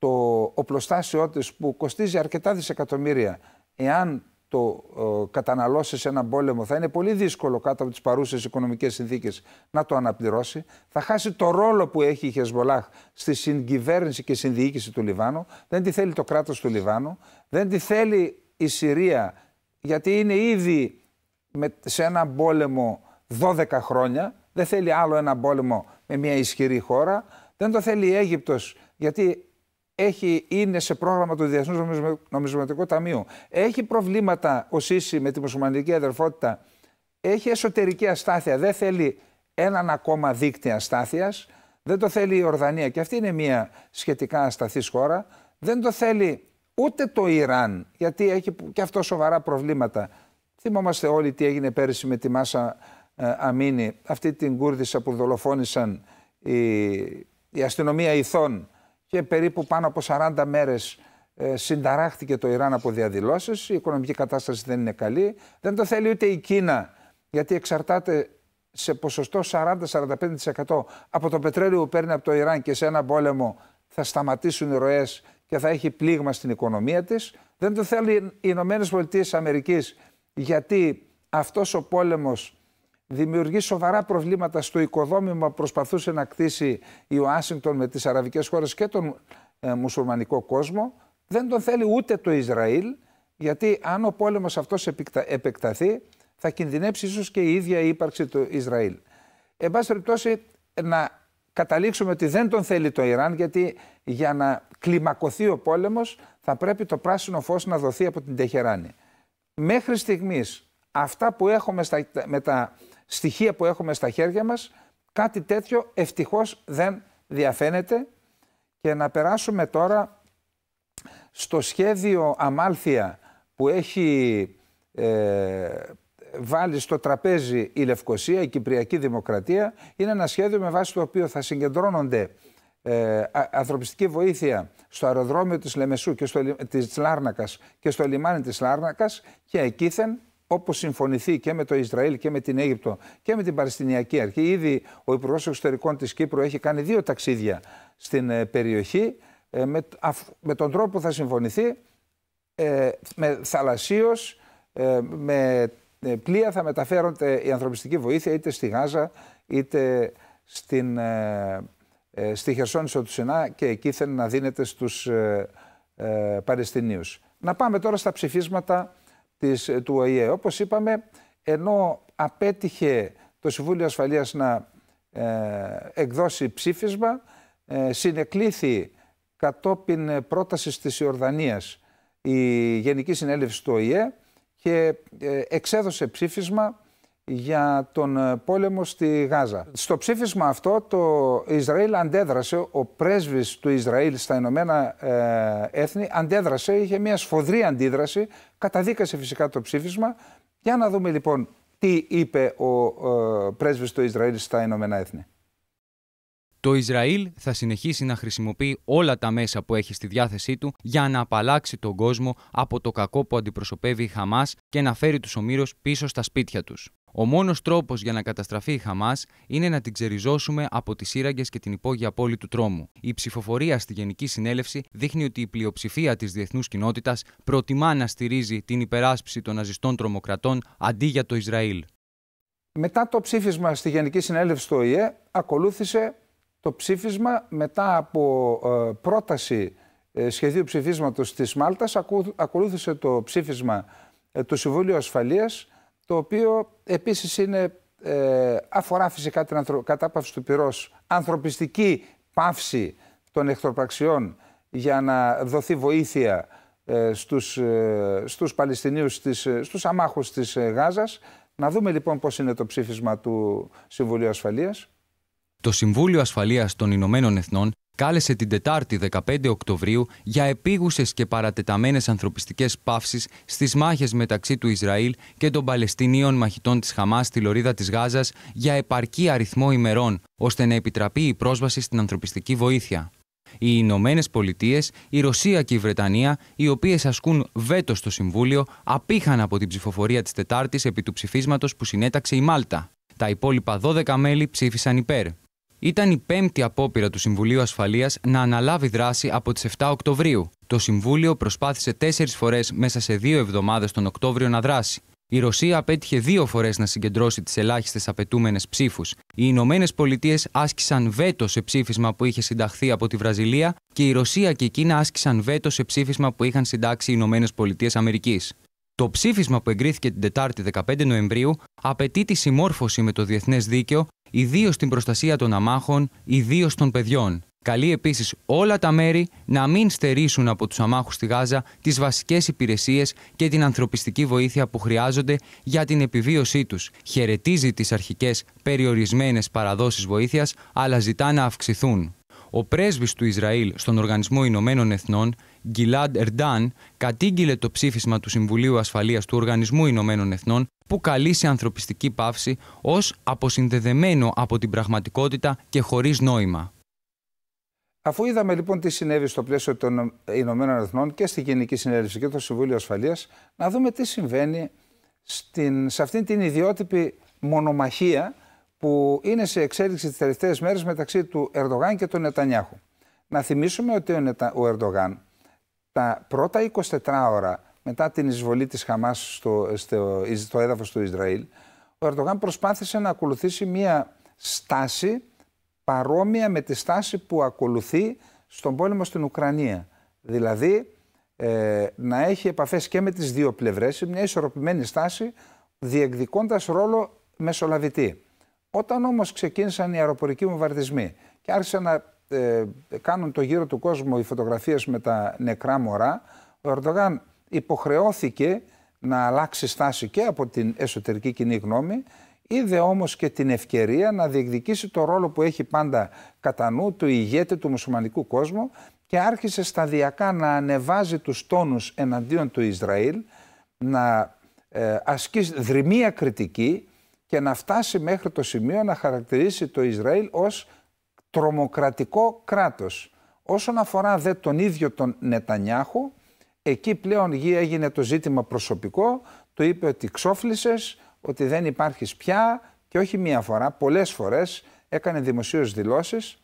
το οπλοστάσιό της που κοστίζει αρκετά δισεκατομμύρια, εάν το ε, καταναλώσεις σε έναν πόλεμο, θα είναι πολύ δύσκολο κάτω από τις παρούσες οικονομικές συνθήκες να το αναπληρώσει. Θα χάσει το ρόλο που έχει η Χεσμολάχ στη συγκυβέρνηση και συνδιοίκηση του Λιβάνου. Δεν τη θέλει το κράτος του Λιβάνου. Δεν τη θέλει η Συρία, γιατί είναι ήδη με, σε έναν πόλεμο 12 χρόνια. Δεν θέλει άλλο ένα πόλεμο με μια ισχυρή χώρα. Δεν το θέλει η Αίγυπτος, γιατί έχει, είναι σε πρόγραμμα του Διεθνούς Νομισματικού Ταμείου. Έχει προβλήματα ο Σίση με τη μουσουλμανική αδερφότητα. Έχει εσωτερική αστάθεια. Δεν θέλει έναν ακόμα δίκτυο αστάθειας. Δεν το θέλει η Ορδανία και αυτή είναι μια σχετικά ασταθής χώρα. Δεν το θέλει ούτε το Ιράν γιατί έχει και αυτό σοβαρά προβλήματα. Θυμόμαστε όλοι τι έγινε πέρυσι με τη Μάσα ε, Αμίνη, αυτή την Κούρδισσα που δολοφόνησαν η, η αστυνομία ηθών και περίπου πάνω από 40 μέρες ε, συνταράχτηκε το Ιράν από διαδηλώσεις, η οικονομική κατάσταση δεν είναι καλή, δεν το θέλει ούτε η Κίνα, γιατί εξαρτάται σε ποσοστό 40-45% από το πετρέλαιο που παίρνει από το Ιράν και σε ένα πόλεμο θα σταματήσουν οι ροές και θα έχει πλήγμα στην οικονομία της. Δεν το θέλει οι ΗΠΑ, γιατί αυτός ο πόλεμος δημιουργεί σοβαρά προβλήματα στο οικοδόμημα που προσπαθούσε να κτίσει η Ουάσιγκτον με τις αραβικές χώρες και τον ε, μουσουλμανικό κόσμο. Δεν τον θέλει ούτε το Ισραήλ, γιατί αν ο πόλεμος αυτός επεκταθεί, θα κινδυνέψει ίσως και η ίδια η ύπαρξη του Ισραήλ. Εν πάση περιπτώσει, να καταλήξουμε ότι δεν τον θέλει το Ιράν, γιατί για να κλιμακωθεί ο πόλεμος θα πρέπει το πράσινο φως να δοθεί από την Τεχεράνη. Μέχρι στιγμής αυτά που έχουμε στα, με τα στοιχεία που έχουμε στα χέρια μας, κάτι τέτοιο ευτυχώς δεν διαφαίνεται. Και να περάσουμε τώρα στο σχέδιο Αμάλθια που έχει ε, βάλει στο τραπέζι η Λευκοσία, η Κυπριακή Δημοκρατία. Είναι ένα σχέδιο με βάση το οποίο θα συγκεντρώνονται ε, ανθρωπιστική βοήθεια στο αεροδρόμιο της Λεμεσού και στο, της Λάρνακας και στο λιμάνι της Λάρνακας και εκείθεν όπως συμφωνηθεί και με το Ισραήλ και με την Αίγυπτο και με την Παλαιστινιακή Αρχή. Ήδη ο Υπουργός Εξωτερικών της Κύπρου έχει κάνει δύο ταξίδια στην ε, περιοχή. Ε, με, με τον τρόπο που θα συμφωνηθεί, ε, με θαλασσίως, με πλοία θα μεταφέρονται η ανθρωπιστική βοήθεια είτε στη Γάζα είτε στην, στη Χερσόνησο του Σινά και εκεί θέλει να δίνεται στους ε, Να πάμε τώρα στα ψηφίσματα της, ε, του ΟΗΕ. Όπως είπαμε, ενώ απέτυχε το Συμβούλιο Ασφαλείας να ε, εκδώσει ψήφισμα, ε, συνεκλήθη κατόπιν πρότασης της Ιορδανίας η Γενική Συνέλευση του ΟΗΕ και εξέδωσε ψήφισμα για τον ε, πόλεμο στη Γάζα. Στο ψήφισμα αυτό το Ισραήλ αντέδρασε, ο πρέσβης του Ισραήλ στα Ηνωμένα ε, Έθνη αντέδρασε, είχε μια σφοδρή αντίδραση, καταδίκασε φυσικά το ψήφισμα. Για να δούμε λοιπόν τι είπε ο ε, πρέσβης του Ισραήλ στα Ηνωμένα Έθνη. Το Ισραήλ θα συνεχίσει να χρησιμοποιεί όλα τα μέσα που έχει στη διάθεσή του για να απαλλάξει τον κόσμο από το κακό που αντιπροσωπεύει η Χαμάς και να φέρει τους ομήρους πίσω στα σπίτια τους. Ο μόνος τρόπος για να καταστραφεί η Χαμάς είναι να την ξεριζώσουμε από τις σύραγγες και την υπόγεια πόλη του τρόμου. Η ψηφοφορία στη Γενική Συνέλευση δείχνει ότι η πλειοψηφία της διεθνούς κοινότητας προτιμά να στηρίζει την υπεράσπιση των ναζιστών τρομοκρατών αντί για το Ισραήλ. Μετά το ψήφισμα στη Γενική Συνέλευση του ΟΗΕ, ακολούθησε το ψήφισμα μετά από ε, πρόταση ε, σχεδίου ψηφίσματος της Μάλτας ακολούθησε το ψήφισμα ε, του Συμβουλίου Ασφαλείας το οποίο επίσης είναι, αφορά φυσικά την κατάπαυση του πυρός ανθρωπιστική πάυση των εχθροπραξιών για να δοθεί βοήθεια στους, στους Παλαιστινίους, στις, στους αμάχους της Γάζας. Να δούμε λοιπόν πώς είναι το ψήφισμα του Συμβουλίου Ασφαλείας. Το Συμβούλιο Ασφαλείας των Ηνωμένων Εθνών κάλεσε την Τετάρτη 15 Οκτωβρίου για επίγουσες και παρατεταμένες ανθρωπιστικές παύσεις στις μάχες μεταξύ του Ισραήλ και των Παλαιστινίων μαχητών της Χαμάς στη Λωρίδα της Γάζας για επαρκή αριθμό ημερών, ώστε να επιτραπεί η πρόσβαση στην ανθρωπιστική βοήθεια. Οι Ηνωμένε Πολιτείες, η Ρωσία και η Βρετανία, οι οποίες ασκούν βέτο στο Συμβούλιο, απήχαν από την ψηφοφορία της Τετάρτης επί του ψηφίσματος που συνέταξε η Μάλτα. Τα υπόλοιπα 12 μέλη ψήφισαν υπέρ. Ήταν η πέμπτη απόπειρα του Συμβουλίου Ασφαλείας να αναλάβει δράση από τις 7 Οκτωβρίου. Το Συμβούλιο προσπάθησε τέσσερις φορές μέσα σε δύο εβδομάδες τον Οκτώβριο να δράσει. Η Ρωσία απέτυχε δύο φορές να συγκεντρώσει τις ελάχιστες απαιτούμενες ψήφους. Οι Ηνωμένες Πολιτείες άσκησαν βέτο σε ψήφισμα που είχε συνταχθεί από τη Βραζιλία και η Ρωσία και η Κίνα άσκησαν βέτο σε ψήφισμα που είχαν συντάξει οι Ηνωμένες Πολιτείες Αμερικής. Το ψήφισμα που εγκρίθηκε την Τετάρτη 15 Νοεμβρίου απαιτεί τη συμμόρφωση με το διεθνές δίκαιο ιδίως στην προστασία των αμάχων, ιδίως των παιδιών. Καλεί επίσης όλα τα μέρη να μην στερήσουν από τους αμάχους στη Γάζα τις βασικές υπηρεσίες και την ανθρωπιστική βοήθεια που χρειάζονται για την επιβίωσή τους. Χαιρετίζει τις αρχικές περιορισμένες παραδόσεις βοήθειας, αλλά ζητά να αυξηθούν. Ο πρέσβης του Ισραήλ στον Οργανισμό Ηνωμένων Εθνών Γκιλάντ Ερντάν κατήγγειλε το ψήφισμα του Συμβουλίου Ασφαλείας του Οργανισμού Ηνωμένων Εθνών που καλεί σε ανθρωπιστική πάυση ως αποσυνδεδεμένο από την πραγματικότητα και χωρίς νόημα. Αφού είδαμε λοιπόν τι συνέβη στο πλαίσιο των Ηνωμένων Εθνών και στη Γενική Συνέλευση και το Συμβούλιο Ασφαλείας, να δούμε τι συμβαίνει στην, σε αυτήν την ιδιότυπη μονομαχία που είναι σε εξέλιξη τις τελευταίες μέρες μεταξύ του Ερντογάν και του Νετανιάχου. Να θυμίσουμε ότι ο, Ερντογάν τα πρώτα 24 ώρα μετά την εισβολή της Χαμάς στο, στο, έδαφος του Ισραήλ, ο Ερντογάν προσπάθησε να ακολουθήσει μια στάση παρόμοια με τη στάση που ακολουθεί στον πόλεμο στην Ουκρανία. Δηλαδή ε, να έχει επαφές και με τις δύο πλευρές, μια ισορροπημένη στάση, διεκδικώντας ρόλο μεσολαβητή. Όταν όμως ξεκίνησαν οι αεροπορικοί βομβαρδισμοί και άρχισαν να ε, κάνουν το γύρο του κόσμου οι φωτογραφίες με τα νεκρά μωρά, ο Ερντογάν υποχρεώθηκε να αλλάξει στάση και από την εσωτερική κοινή γνώμη, είδε όμως και την ευκαιρία να διεκδικήσει το ρόλο που έχει πάντα κατά νου του ηγέτη του μουσουλμανικού κόσμου και άρχισε σταδιακά να ανεβάζει τους τόνους εναντίον του Ισραήλ, να ε, δρυμία κριτική και να φτάσει μέχρι το σημείο να χαρακτηρίσει το Ισραήλ ως τρομοκρατικό κράτος. Όσον αφορά δε τον ίδιο τον Νετανιάχου, εκεί πλέον γη έγινε το ζήτημα προσωπικό, το είπε ότι ξόφλησες, ότι δεν υπάρχεις πια και όχι μία φορά, πολλές φορές έκανε δημοσίως δηλώσεις.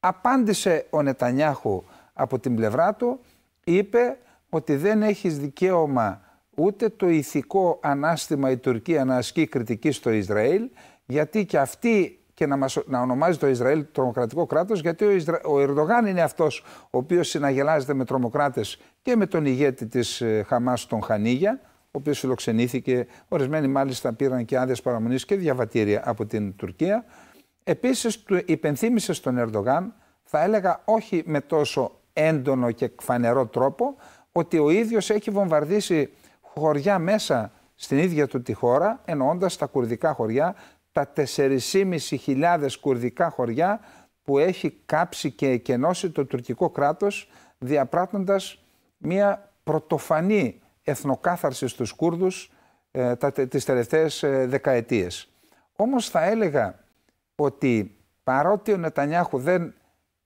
Απάντησε ο Νετανιάχου από την πλευρά του, είπε ότι δεν έχεις δικαίωμα ούτε το ηθικό ανάστημα η Τουρκία να ασκεί κριτική στο Ισραήλ, γιατί και αυτοί και να, μας, να ονομάζει το Ισραήλ τρομοκρατικό κράτος, γιατί ο, Ισρα... ο Ερντογάν είναι αυτός ο οποίος συναγελάζεται με τρομοκράτες και με τον ηγέτη της ε, Χαμάς, τον Χανίγια, ο οποίος φιλοξενήθηκε. Ορισμένοι μάλιστα πήραν και άδειες παραμονής και διαβατήρια από την Τουρκία. Επίσης, του υπενθύμησε στον Ερντογάν, θα έλεγα όχι με τόσο έντονο και φανερό τρόπο, ότι ο ίδιος έχει βομβαρδίσει χωριά μέσα στην ίδια του τη χώρα, εννοώντας τα κουρδικά χωριά, τα 4.500 κουρδικά χωριά που έχει κάψει και εκενώσει το τουρκικό κράτος διαπράττοντας μια πρωτοφανή εθνοκάθαρση στους Κούρδους ε, τα, τις τελευταίες ε, δεκαετίες. Όμως θα έλεγα ότι παρότι ο Νετανιάχου δεν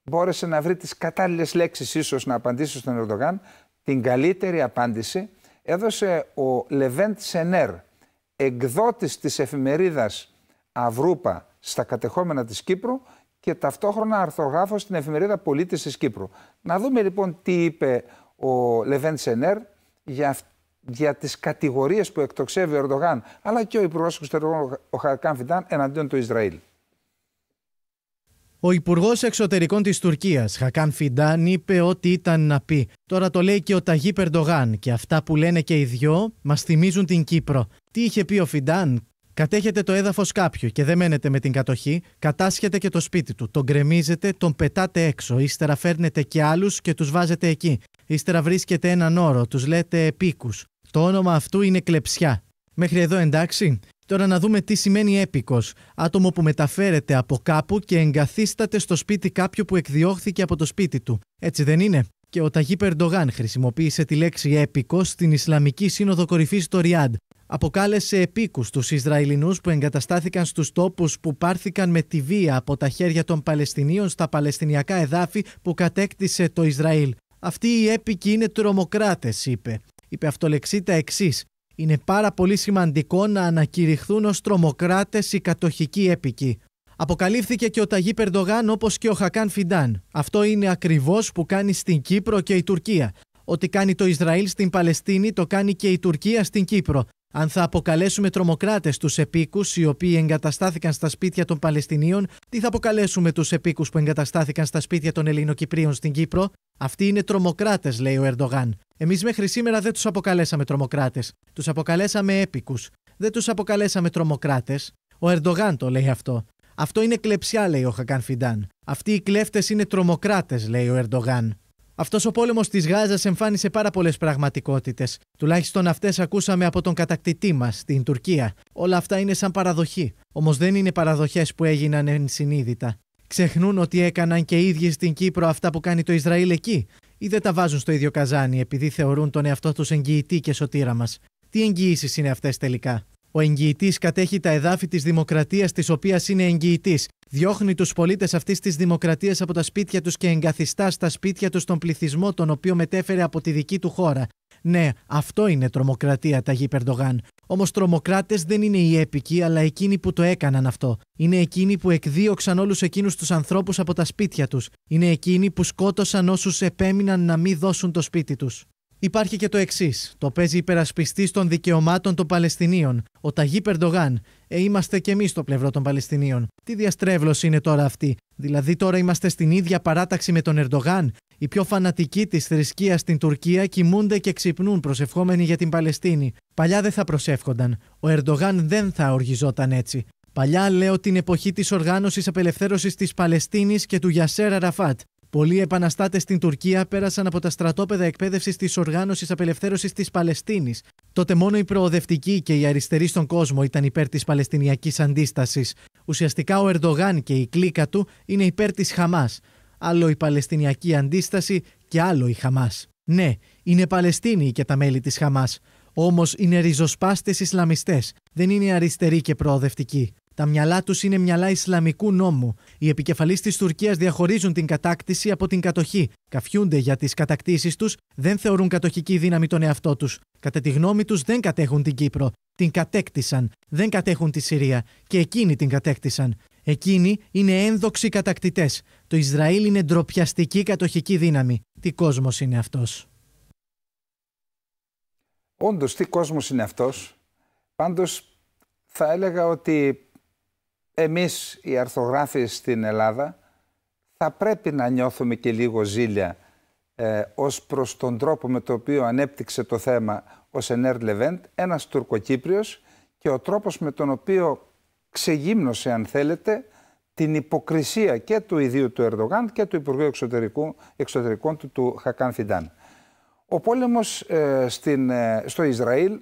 μπόρεσε να βρει τις κατάλληλες λέξεις ίσως να απαντήσει στον Ερντογάν, την καλύτερη απάντηση έδωσε ο Λεβέντ Σενέρ, εκδότης της εφημερίδας Αυρούπα στα κατεχόμενα της Κύπρου και ταυτόχρονα αρθρογράφο στην εφημερίδα Πολίτης της Κύπρου. Να δούμε λοιπόν τι είπε ο Λεβέν Σενέρ για, για τις κατηγορίες που εκτοξεύει ο Ερντογάν αλλά και ο Υπουργός Εξωτερικών ο Χαρκάν Φιντάν εναντίον του Ισραήλ. Ο Υπουργός Εξωτερικών της Τουρκίας, Χακάν Φιντάν, είπε ό,τι ήταν να πει. Τώρα το λέει και ο Ταγί Περντογάν και αυτά που λένε και οι δυο μας θυμίζουν την Κύπρο. Τι είχε πει ο Φιντάν, Κατέχετε το έδαφος κάποιου και δεν μένετε με την κατοχή, κατάσχετε και το σπίτι του, τον γκρεμίζετε, τον πετάτε έξω, ύστερα φέρνετε και άλλους και τους βάζετε εκεί. Ύστερα βρίσκετε έναν όρο, τους λέτε επίκους. Το όνομα αυτού είναι κλεψιά. Μέχρι εδώ εντάξει. Τώρα να δούμε τι σημαίνει έπικος, Άτομο που μεταφέρεται από κάπου και εγκαθίσταται στο σπίτι κάποιου που εκδιώχθηκε από το σπίτι του. Έτσι δεν είναι. Και ο Ταγί Περντογάν χρησιμοποίησε τη λέξη έπικος στην Ισλαμική Σύνοδο Κορυφής στο Ριάντ αποκάλεσε επίκους τους Ισραηλινούς που εγκαταστάθηκαν στους τόπους που πάρθηκαν με τη βία από τα χέρια των Παλαιστινίων στα Παλαιστινιακά εδάφη που κατέκτησε το Ισραήλ. Αυτοί οι έπικοι είναι τρομοκράτες, είπε. Είπε αυτολεξίτα εξής. Είναι πάρα πολύ σημαντικό να ανακηρυχθούν ως τρομοκράτες οι κατοχικοί έπικοι. Αποκαλύφθηκε και ο Ταγί Περντογάν όπως και ο Χακάν Φιντάν. Αυτό είναι ακριβώς που κάνει στην Κύπρο και η Τουρκία. Ό,τι κάνει το Ισραήλ στην Παλαιστίνη το κάνει και η Τουρκία στην Κύπρο αν θα αποκαλέσουμε τρομοκράτες τους επίκους, οι οποίοι εγκαταστάθηκαν στα σπίτια των Παλαιστινίων, τι θα αποκαλέσουμε τους επίκους που εγκαταστάθηκαν στα σπίτια των Ελληνοκυπρίων στην Κύπρο. Αυτοί είναι τρομοκράτες, λέει ο Ερντογάν. Εμείς μέχρι σήμερα δεν τους αποκαλέσαμε τρομοκράτες. Τους αποκαλέσαμε έπικους. Δεν τους αποκαλέσαμε τρομοκράτες, Ο Ερντογάν το λέει αυτό. Αυτό είναι κλεψιά, λέει ο Χακάν Φιντάν. Αυτοί οι κλέφτες είναι τρομοκράτες, λέει ο Ερντογάν. Αυτός ο πόλεμος της Γάζας εμφάνισε πάρα πολλές πραγματικότητες. Τουλάχιστον αυτές ακούσαμε από τον κατακτητή μας, την Τουρκία. Όλα αυτά είναι σαν παραδοχή. Όμως δεν είναι παραδοχές που έγιναν ενσυνείδητα. Ξεχνούν ότι έκαναν και οι ίδιοι στην Κύπρο αυτά που κάνει το Ισραήλ εκεί, ή δεν τα βάζουν στο ίδιο καζάνι επειδή θεωρούν τον εαυτό τους εγγυητή και σωτήρα μας. Τι εγγυήσεις είναι αυτές τελικά. Ο εγγυητής κατέχει τα εδάφη της δημοκρατίας της οποίας είναι εγγυητής διώχνει τους πολίτες αυτής της δημοκρατίας από τα σπίτια τους και εγκαθιστά στα σπίτια τους τον πληθυσμό τον οποίο μετέφερε από τη δική του χώρα. Ναι, αυτό είναι τρομοκρατία, Ταγί Περντογάν. Όμως τρομοκράτες δεν είναι οι έπικοι, αλλά εκείνοι που το έκαναν αυτό. Είναι εκείνοι που εκδίωξαν όλους εκείνους τους ανθρώπους από τα σπίτια τους. Είναι εκείνοι που σκότωσαν όσους επέμειναν να μην δώσουν το σπίτι τους. Υπάρχει και το εξής. Το παίζει υπερασπιστή των δικαιωμάτων των Παλαιστινίων, ο Ταγί Περντογάν, ε, είμαστε και εμείς στο πλευρό των Παλαιστινίων. Τι διαστρέβλωση είναι τώρα αυτή. Δηλαδή, τώρα είμαστε στην ίδια παράταξη με τον Ερντογάν. Οι πιο φανατικοί της θρησκείας στην Τουρκία κοιμούνται και ξυπνούν προσευχόμενοι για την Παλαιστίνη. Παλιά δεν θα προσεύχονταν. Ο Ερντογάν δεν θα οργιζόταν έτσι. Παλιά λέω την εποχή της οργάνωσης απελευθέρωσης της Παλαιστίνης και του Γιασέρα Ραφάτ. Πολλοί επαναστάτες στην Τουρκία πέρασαν από τα στρατόπεδα εκπαίδευσης της Οργάνωσης Απελευθέρωσης της Παλαιστίνης. Τότε μόνο οι προοδευτικοί και οι αριστεροί στον κόσμο ήταν υπέρ της Παλαιστινιακής αντίστασης. Ουσιαστικά ο Ερντογάν και η κλίκα του είναι υπέρ της Χαμάς. Άλλο η Παλαιστινιακή αντίσταση και άλλο η Χαμάς. Ναι, είναι Παλαιστίνοι και τα μέλη της Χαμάς. Όμως είναι ριζοσπάστες Ισλαμιστές. Δεν είναι αριστεροί και προοδευτικοί. Τα μυαλά τους είναι μυαλά Ισλαμικού νόμου. Οι επικεφαλείς της Τουρκίας διαχωρίζουν την κατάκτηση από την κατοχή. Καφιούνται για τις κατακτήσεις τους, δεν θεωρούν κατοχική δύναμη τον εαυτό τους. Κατά τη γνώμη τους, δεν κατέχουν την Κύπρο. Την κατέκτησαν. Δεν κατέχουν τη Συρία. Και εκείνοι την κατέκτησαν. Εκείνοι είναι ένδοξοι κατακτητές. Το Ισραήλ είναι ντροπιαστική κατοχική δύναμη. Τι κόσμος είναι αυτός. Όντως, τι κόσμος είναι αυτός. Πάντως, θα έλεγα ότι εμείς οι αρθρογράφοι στην Ελλάδα θα πρέπει να νιώθουμε και λίγο ζήλια ε, ως προς τον τρόπο με τον οποίο ανέπτυξε το θέμα ο Σενέρ Λεβέντ, ένας Τουρκοκύπριος και ο τρόπος με τον οποίο ξεγύμνωσε, αν θέλετε, την υποκρισία και του ιδίου του Ερντογάν και του Υπουργού Εξωτερικού, Εξωτερικών του, του Χακάν Φιντάν. Ο πόλεμος ε, στην, ε, στο Ισραήλ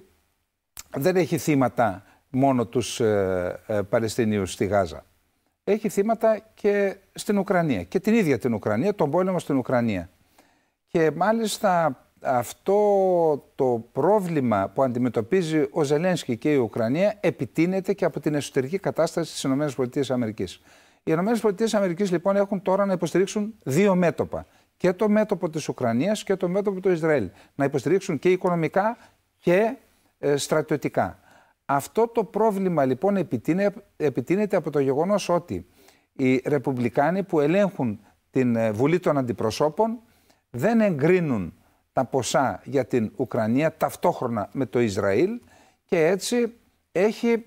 δεν έχει θύματα μόνο τους ε, ε, Παλαιστινίους στη Γάζα. Έχει θύματα και στην Ουκρανία και την ίδια την Ουκρανία, τον πόλεμο στην Ουκρανία. Και μάλιστα αυτό το πρόβλημα που αντιμετωπίζει ο Ζελένσκι και η Ουκρανία επιτείνεται και από την εσωτερική κατάσταση της ΗΠΑ. Οι ΗΠΑ λοιπόν έχουν τώρα να υποστηρίξουν δύο μέτωπα. Και το μέτωπο της Ουκρανίας και το μέτωπο του Ισραήλ. Να υποστηρίξουν και οικονομικά και ε, στρατιωτικά. Αυτό το πρόβλημα λοιπόν επιτείνεται από το γεγονός ότι οι Ρεπουμπλικάνοι που ελέγχουν την ε, Βουλή των Αντιπροσώπων δεν εγκρίνουν τα ποσά για την Ουκρανία ταυτόχρονα με το Ισραήλ και έτσι έχει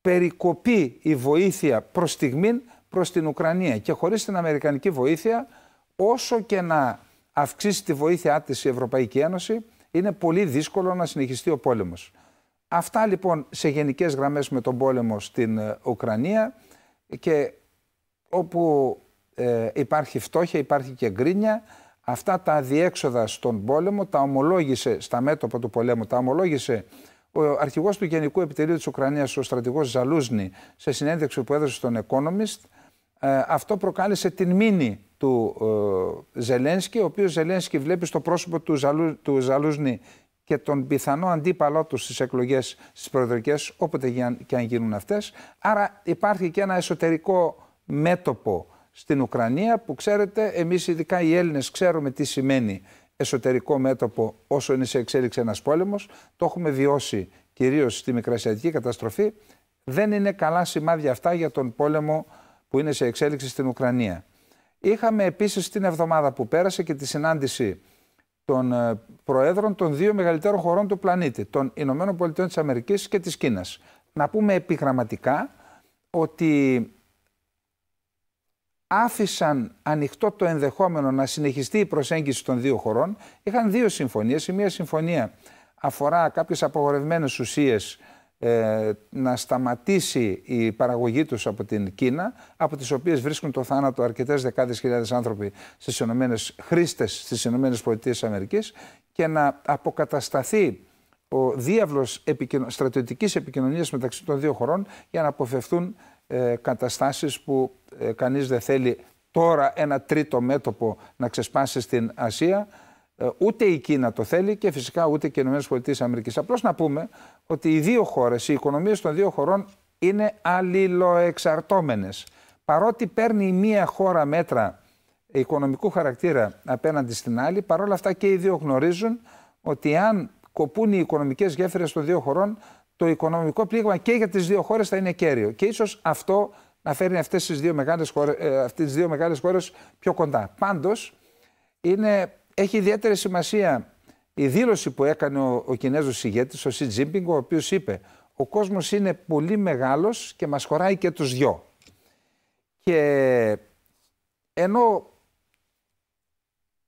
περικοπεί η βοήθεια προς στιγμή προς την Ουκρανία και χωρίς την Αμερικανική βοήθεια όσο και να αυξήσει τη βοήθειά της η Ευρωπαϊκή Ένωση είναι πολύ δύσκολο να συνεχιστεί ο πόλεμος. Αυτά λοιπόν σε γενικές γραμμές με τον πόλεμο στην ε, Ουκρανία και όπου ε, υπάρχει φτώχεια, υπάρχει και γκρίνια. Αυτά τα διέξοδα στον πόλεμο τα ομολόγησε στα μέτωπα του πολέμου, τα ομολόγησε ο αρχηγός του Γενικού Επιτελείου της Ουκρανίας, ο στρατηγός Ζαλούζνη, σε συνέντευξη που έδωσε στον Economist, ε, αυτό προκάλεσε την μήνυ του ε, Ζελένσκι, ο οποίος Ζελένσκι βλέπει στο πρόσωπο του, Ζαλού, του Ζαλούζνη και τον πιθανό αντίπαλό τους στις εκλογές, στις προεδρικές, όποτε και αν γίνουν αυτές. Άρα υπάρχει και ένα εσωτερικό μέτωπο στην Ουκρανία που ξέρετε, εμείς ειδικά οι Έλληνες ξέρουμε τι σημαίνει εσωτερικό μέτωπο όσο είναι σε εξέλιξη ένας πόλεμος. Το έχουμε βιώσει κυρίως στη Μικρασιατική καταστροφή. Δεν είναι καλά σημάδια αυτά για τον πόλεμο που είναι σε εξέλιξη στην Ουκρανία. Είχαμε επίσης την εβδομάδα που πέρασε και τη συνάντηση των ε, προέδρων των δύο μεγαλύτερων χωρών του πλανήτη, των Ηνωμένων Πολιτειών της Αμερικής και της Κίνας. Να πούμε επιγραμματικά ότι άφησαν ανοιχτό το ενδεχόμενο να συνεχιστεί η προσέγγιση των δύο χωρών. Είχαν δύο συμφωνίες. Η μία συμφωνία αφορά κάποιες απογορευμένες ουσίες ε, να σταματήσει η παραγωγή τους από την Κίνα, από τις οποίες βρίσκουν το θάνατο αρκετές δεκάδες χιλιάδες άνθρωποι στις Ηνωμένες, χρήστες στις Ηνωμένες Πολιτείες Αμερικής και να αποκατασταθεί ο διάβλος επικοινω... στρατιωτικής επικοινωνίας μεταξύ των δύο χωρών για να αποφευθούν ε, καταστάσεις που ε, κανείς δεν θέλει τώρα ένα τρίτο μέτωπο να ξεσπάσει στην Ασία ε, ούτε η Κίνα το θέλει και φυσικά ούτε και οι ΗΠΑ. Απλώς να πούμε ότι οι δύο χώρες, οι οικονομίες των δύο χωρών είναι αλληλοεξαρτώμενες. Παρότι παίρνει η μία χώρα μέτρα οικονομικού χαρακτήρα απέναντι στην άλλη, παρόλα αυτά και οι δύο γνωρίζουν ότι αν κοπούν οι οικονομικές γέφυρες των δύο χωρών, το οικονομικό πλήγμα και για τις δύο χώρες θα είναι κέριο. Και ίσως αυτό να φέρνει αυτές τις δύο μεγάλες χώρε ε, πιο κοντά. Πάντως, είναι έχει ιδιαίτερη σημασία η δήλωση που έκανε ο, ο Κινέζος ηγέτης, ο Σι Τζίμπινγκ, ο οποίος είπε «Ο κόσμος είναι πολύ μεγάλος και μας χωράει και τους δυο». Και ενώ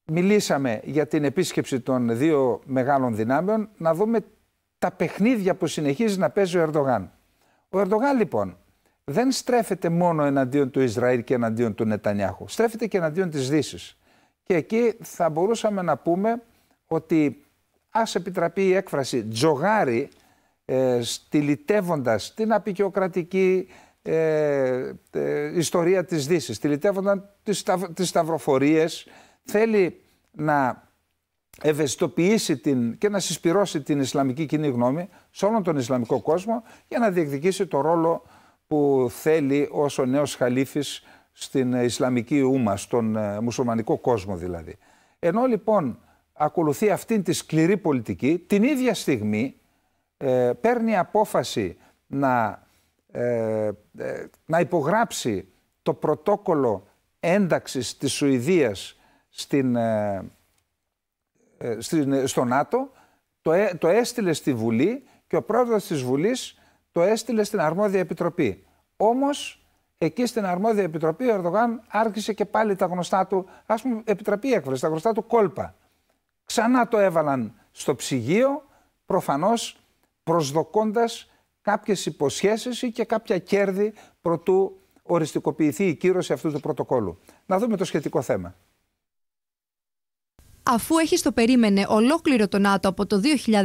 μιλήσαμε για την επίσκεψη των δύο μεγάλων δυνάμεων, να δούμε τα παιχνίδια που συνεχίζει να παίζει ο Ερντογάν. Ο Ερντογάν λοιπόν δεν στρέφεται μόνο εναντίον του Ισραήλ και εναντίον του Νετανιάχου, στρέφεται και εναντίον της Δύσης. Και εκεί θα μπορούσαμε να πούμε ότι ας επιτραπεί η έκφραση τζογάρι ε, την απεικιοκρατική ε, ε, ιστορία της Δύσης, στυλιτεύοντας τις, τις σταυροφορίες, θέλει να ευαισθητοποιήσει την, και να συσπυρώσει την Ισλαμική κοινή γνώμη σε όλον τον Ισλαμικό κόσμο για να διεκδικήσει το ρόλο που θέλει ως ο νέος χαλίφης στην ε, Ισλαμική Ούμα, στον ε, μουσουλμανικό κόσμο δηλαδή. Ενώ λοιπόν ακολουθεί αυτήν τη σκληρή πολιτική, την ίδια στιγμή ε, παίρνει απόφαση να, ε, να υπογράψει το πρωτόκολλο ένταξης της Σουηδίας στην, ε, στην, στο ΝΑΤΟ, το, το έστειλε στη Βουλή και ο πρόεδρος της Βουλής το έστειλε στην αρμόδια επιτροπή. Όμως εκεί στην αρμόδια επιτροπή ο Ερδογάν άρχισε και πάλι τα γνωστά του, ας πούμε, επιτροπή έκφραση, τα γνωστά του κόλπα. Ξανά το έβαλαν στο ψυγείο, προφανώς προσδοκώντας κάποιες υποσχέσεις ή και κάποια κέρδη προτού οριστικοποιηθεί η κύρωση αυτού του πρωτοκόλου. Να δούμε το σχετικό θέμα. Αφού έχει το περίμενε ολόκληρο τον ΝΑΤΟ από το 2022,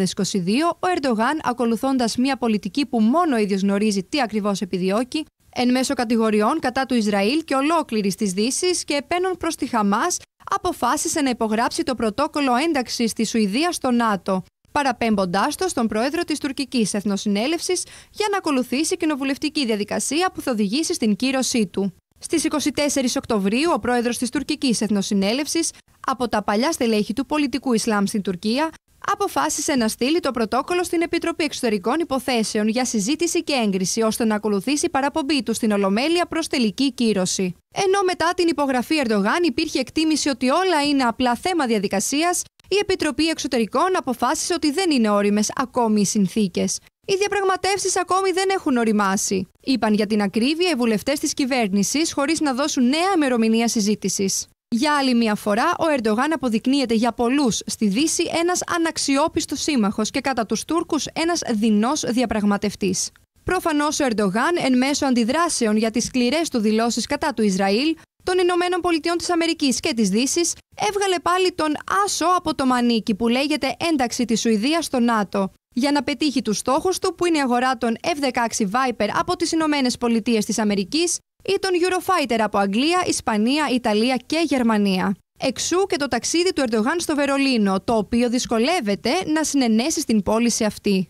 ο Ερντογάν, ακολουθώντας μια πολιτική που μόνο ο ίδιος γνωρίζει τι ακριβώς επιδιώκει, εν μέσω κατηγοριών κατά του Ισραήλ και ολόκληρη της Δύσης και επένων προς τη Χαμάς, αποφάσισε να υπογράψει το πρωτόκολλο ένταξης της Σουηδίας στο ΝΑΤΟ, παραπέμποντάς το στον πρόεδρο της τουρκικής Εθνοσυνέλευσης για να ακολουθήσει κοινοβουλευτική διαδικασία που θα οδηγήσει στην κύρωσή του. Στις 24 Οκτωβρίου, ο πρόεδρος της Τουρκικής Εθνοσυνέλευσης, από τα παλιά στελέχη του πολιτικού Ισλάμ στην Τουρκία αποφάσισε να στείλει το πρωτόκολλο στην Επιτροπή Εξωτερικών Υποθέσεων για συζήτηση και έγκριση, ώστε να ακολουθήσει παραπομπή του στην Ολομέλεια προς τελική κύρωση. Ενώ μετά την υπογραφή Ερντογάν υπήρχε εκτίμηση ότι όλα είναι απλά θέμα διαδικασίας, η Επιτροπή Εξωτερικών αποφάσισε ότι δεν είναι όριμες ακόμη οι συνθήκες. Οι διαπραγματεύσεις ακόμη δεν έχουν οριμάσει, είπαν για την ακρίβεια οι βουλευτές της κυβέρνησης, χωρίς να δώσουν νέα ημερομηνία συζήτησης. Για άλλη μια φορά, ο Ερντογάν αποδεικνύεται για πολλούς στη Δύση ένας αναξιόπιστος σύμμαχος και κατά τους Τούρκους ένας δεινός διαπραγματευτής. Προφανώς ο Ερντογάν, εν μέσω αντιδράσεων για τις σκληρές του δηλώσεις κατά του Ισραήλ, των Ηνωμένων Πολιτειών της Αμερικής και της Δύσης, έβγαλε πάλι τον άσο από το μανίκι που λέγεται ένταξη της Σουηδίας στο ΝΑΤΟ για να πετύχει τους στόχους του που είναι η αγορά των F-16 Viper από τις Ηνωμένες Πολιτείες της Αμερικής ή τον Eurofighter από Αγγλία, Ισπανία, Ιταλία και Γερμανία. Εξού και το ταξίδι του Ερντογάν στο Βερολίνο, το οποίο δυσκολεύεται να συνενέσει στην πόλη σε αυτή.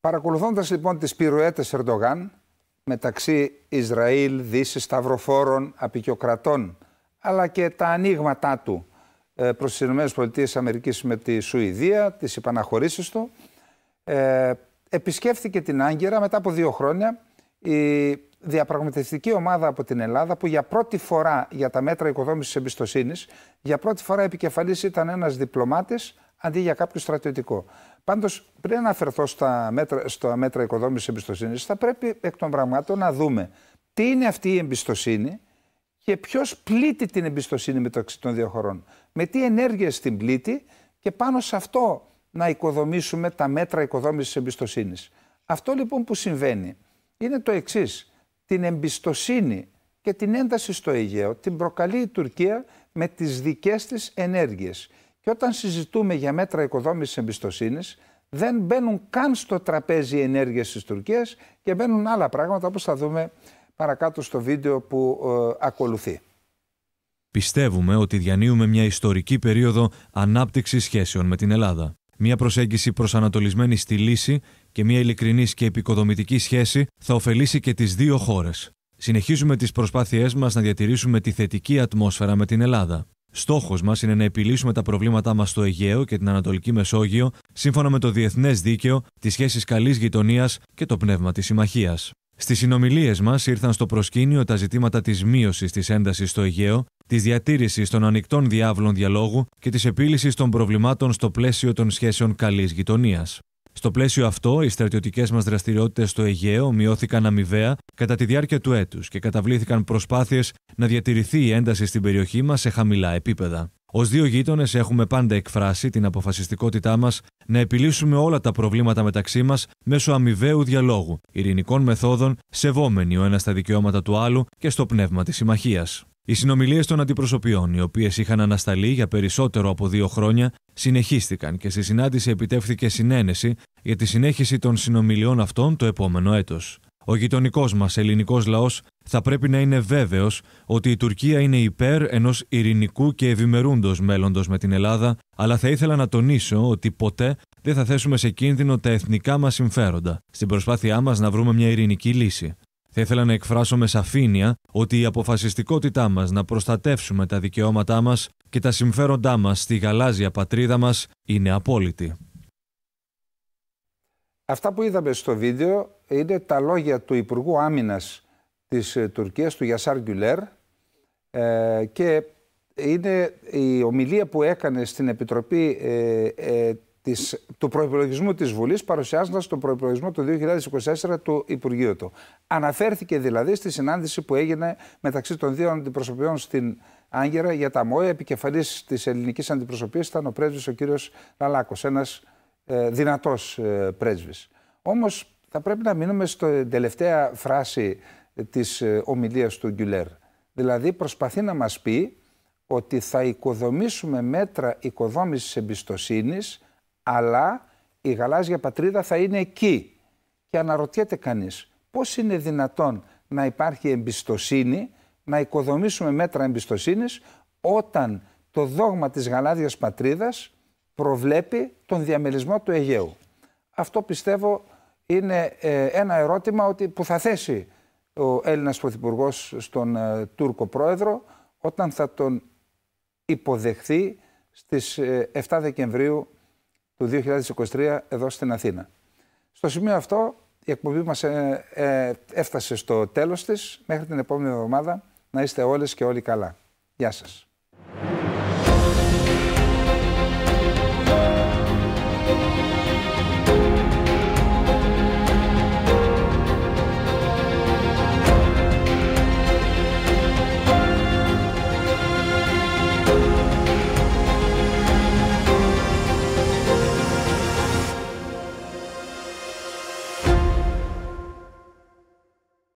Παρακολουθώντας λοιπόν τις πυρουέτες Ερντογάν μεταξύ Ισραήλ, Δύσης, Σταυροφόρων, Απικιοκρατών αλλά και τα ανοίγματά του ε, προς τις ΗΠΑ με τη Σουηδία, τις υπαναχωρήσεις του ε, επισκέφθηκε την Άγκυρα μετά από δύο χρόνια η διαπραγματευτική ομάδα από την Ελλάδα που για πρώτη φορά για τα μέτρα οικοδόμησης εμπιστοσύνης, για πρώτη φορά επικεφαλής ήταν ένας διπλωμάτης αντί για κάποιο στρατιωτικό. Πάντως, πριν αναφερθώ στα μέτρα, στα μέτρα οικοδόμησης εμπιστοσύνης, θα πρέπει εκ των πραγμάτων να δούμε τι είναι αυτή η εμπιστοσύνη και ποιος πλήττει την εμπιστοσύνη μεταξύ των δύο χωρών. Με τι ενέργειες την πλήττει και πάνω σε αυτό να οικοδομήσουμε τα μέτρα οικοδόμησης εμπιστοσύνης. Αυτό λοιπόν που συμβαίνει είναι το εξής. Την εμπιστοσύνη και την ένταση στο Αιγαίο την προκαλεί η Τουρκία με τις δικές της ενέργειες. Και όταν συζητούμε για μέτρα οικοδόμησης εμπιστοσύνης, δεν μπαίνουν καν στο τραπέζι ενέργειες της Τουρκίας και μπαίνουν άλλα πράγματα όπως θα δούμε παρακάτω στο βίντεο που ε, ακολουθεί. Πιστεύουμε ότι διανύουμε μια ιστορική περίοδο ανάπτυξης σχέσεων με την Ελλάδα. Μια προσέγγιση προσανατολισμένη στη λύση και μια ειλικρινής και επικοδομητική σχέση θα ωφελήσει και τις δύο χώρες. Συνεχίζουμε τις προσπάθειές μας να διατηρήσουμε τη θετική ατμόσφαιρα με την Ελλάδα. Στόχος μας είναι να επιλύσουμε τα προβλήματά μας στο Αιγαίο και την Ανατολική Μεσόγειο σύμφωνα με το διεθνές δίκαιο, τις σχέσεις καλής γειτονίας και το πνεύμα της συμμαχίας. Στις συνομιλίες μας ήρθαν στο προσκήνιο τα ζητήματα της μείωσης της έντασης στο Αιγαίο της διατήρησης των ανοιχτών διάβλων διαλόγου και της επίλυσης των προβλημάτων στο πλαίσιο των σχέσεων καλής γειτονίας. Στο πλαίσιο αυτό, οι στρατιωτικές μας δραστηριότητες στο Αιγαίο μειώθηκαν αμοιβαία κατά τη διάρκεια του έτους και καταβλήθηκαν προσπάθειες να διατηρηθεί η ένταση στην περιοχή μας σε χαμηλά επίπεδα. Ως δύο γείτονες, έχουμε πάντα εκφράσει την αποφασιστικότητά μας να επιλύσουμε όλα τα προβλήματα μεταξύ μας μέσω αμοιβαίου διαλόγου, ειρηνικών μεθόδων, σεβόμενοι ο ένας τα δικαιώματα του άλλου και στο πνεύμα της συμμαχίας. Οι συνομιλίες των αντιπροσωπιών, οι οποίες είχαν ανασταλεί για περισσότερο από δύο χρόνια, συνεχίστηκαν και στη συνάντηση επιτεύχθηκε συνένεση για τη συνέχιση των συνομιλιών αυτών το επόμενο έτος. Ο γειτονικός μας ελληνικός λαός θα πρέπει να είναι βέβαιος ότι η Τουρκία είναι υπέρ ενός ειρηνικού και ευημερούντος μέλλοντος με την Ελλάδα, αλλά θα ήθελα να τονίσω ότι ποτέ δεν θα θέσουμε σε κίνδυνο τα εθνικά μας συμφέροντα στην προσπάθειά μας να βρούμε μια ειρηνική λύση. Θα ήθελα να εκφράσω με σαφήνεια ότι η αποφασιστικότητά μας να προστατεύσουμε τα δικαιώματά μας και τα συμφέροντά μας στη γαλάζια πατρίδα μας είναι απόλυτη. Αυτά που είδαμε στο βίντεο είναι τα λόγια του Υπουργού Άμυνας της ε, Τουρκίας, του Γιασάρ Γκουλέρ ε, και είναι η ομιλία που έκανε στην Επιτροπή ε, της, του προπολογισμού της Βουλής παρουσιάζοντας τον προπολογισμό του 2024 του Υπουργείου του. Αναφέρθηκε δηλαδή στη συνάντηση που έγινε μεταξύ των δύο αντιπροσωπιών στην Άγκυρα για τα ΜΟΕ. επικεφαλής της ελληνικής αντιπροσωπής ήταν ο πρέσβης ο κύριος Λαλάκος, ένας ε, δυνατός ε, Όμως θα πρέπει να μείνουμε στην ε, τελευταία φράση της ε, ομιλίας ομιλία του Γκουλέρ. Δηλαδή προσπαθεί να μας πει ότι θα οικοδομήσουμε μέτρα οικοδόμησης εμπιστοσύνης αλλά η γαλάζια πατρίδα θα είναι εκεί. Και αναρωτιέται κανείς πώς είναι δυνατόν να υπάρχει εμπιστοσύνη, να οικοδομήσουμε μέτρα εμπιστοσύνης όταν το δόγμα της Γαλάζιας πατρίδας προβλέπει τον διαμελισμό του Αιγαίου. Αυτό πιστεύω είναι ε, ένα ερώτημα ότι, που θα θέσει ο Έλληνας Πρωθυπουργός στον ε, Τούρκο Πρόεδρο όταν θα τον υποδεχθεί στις 7 ε, Δεκεμβρίου του 2023 εδώ στην Αθήνα. Στο σημείο αυτό η εκπομπή μας ε, ε, έφτασε στο τέλος της. Μέχρι την επόμενη εβδομάδα να είστε όλες και όλοι καλά. Γεια σας.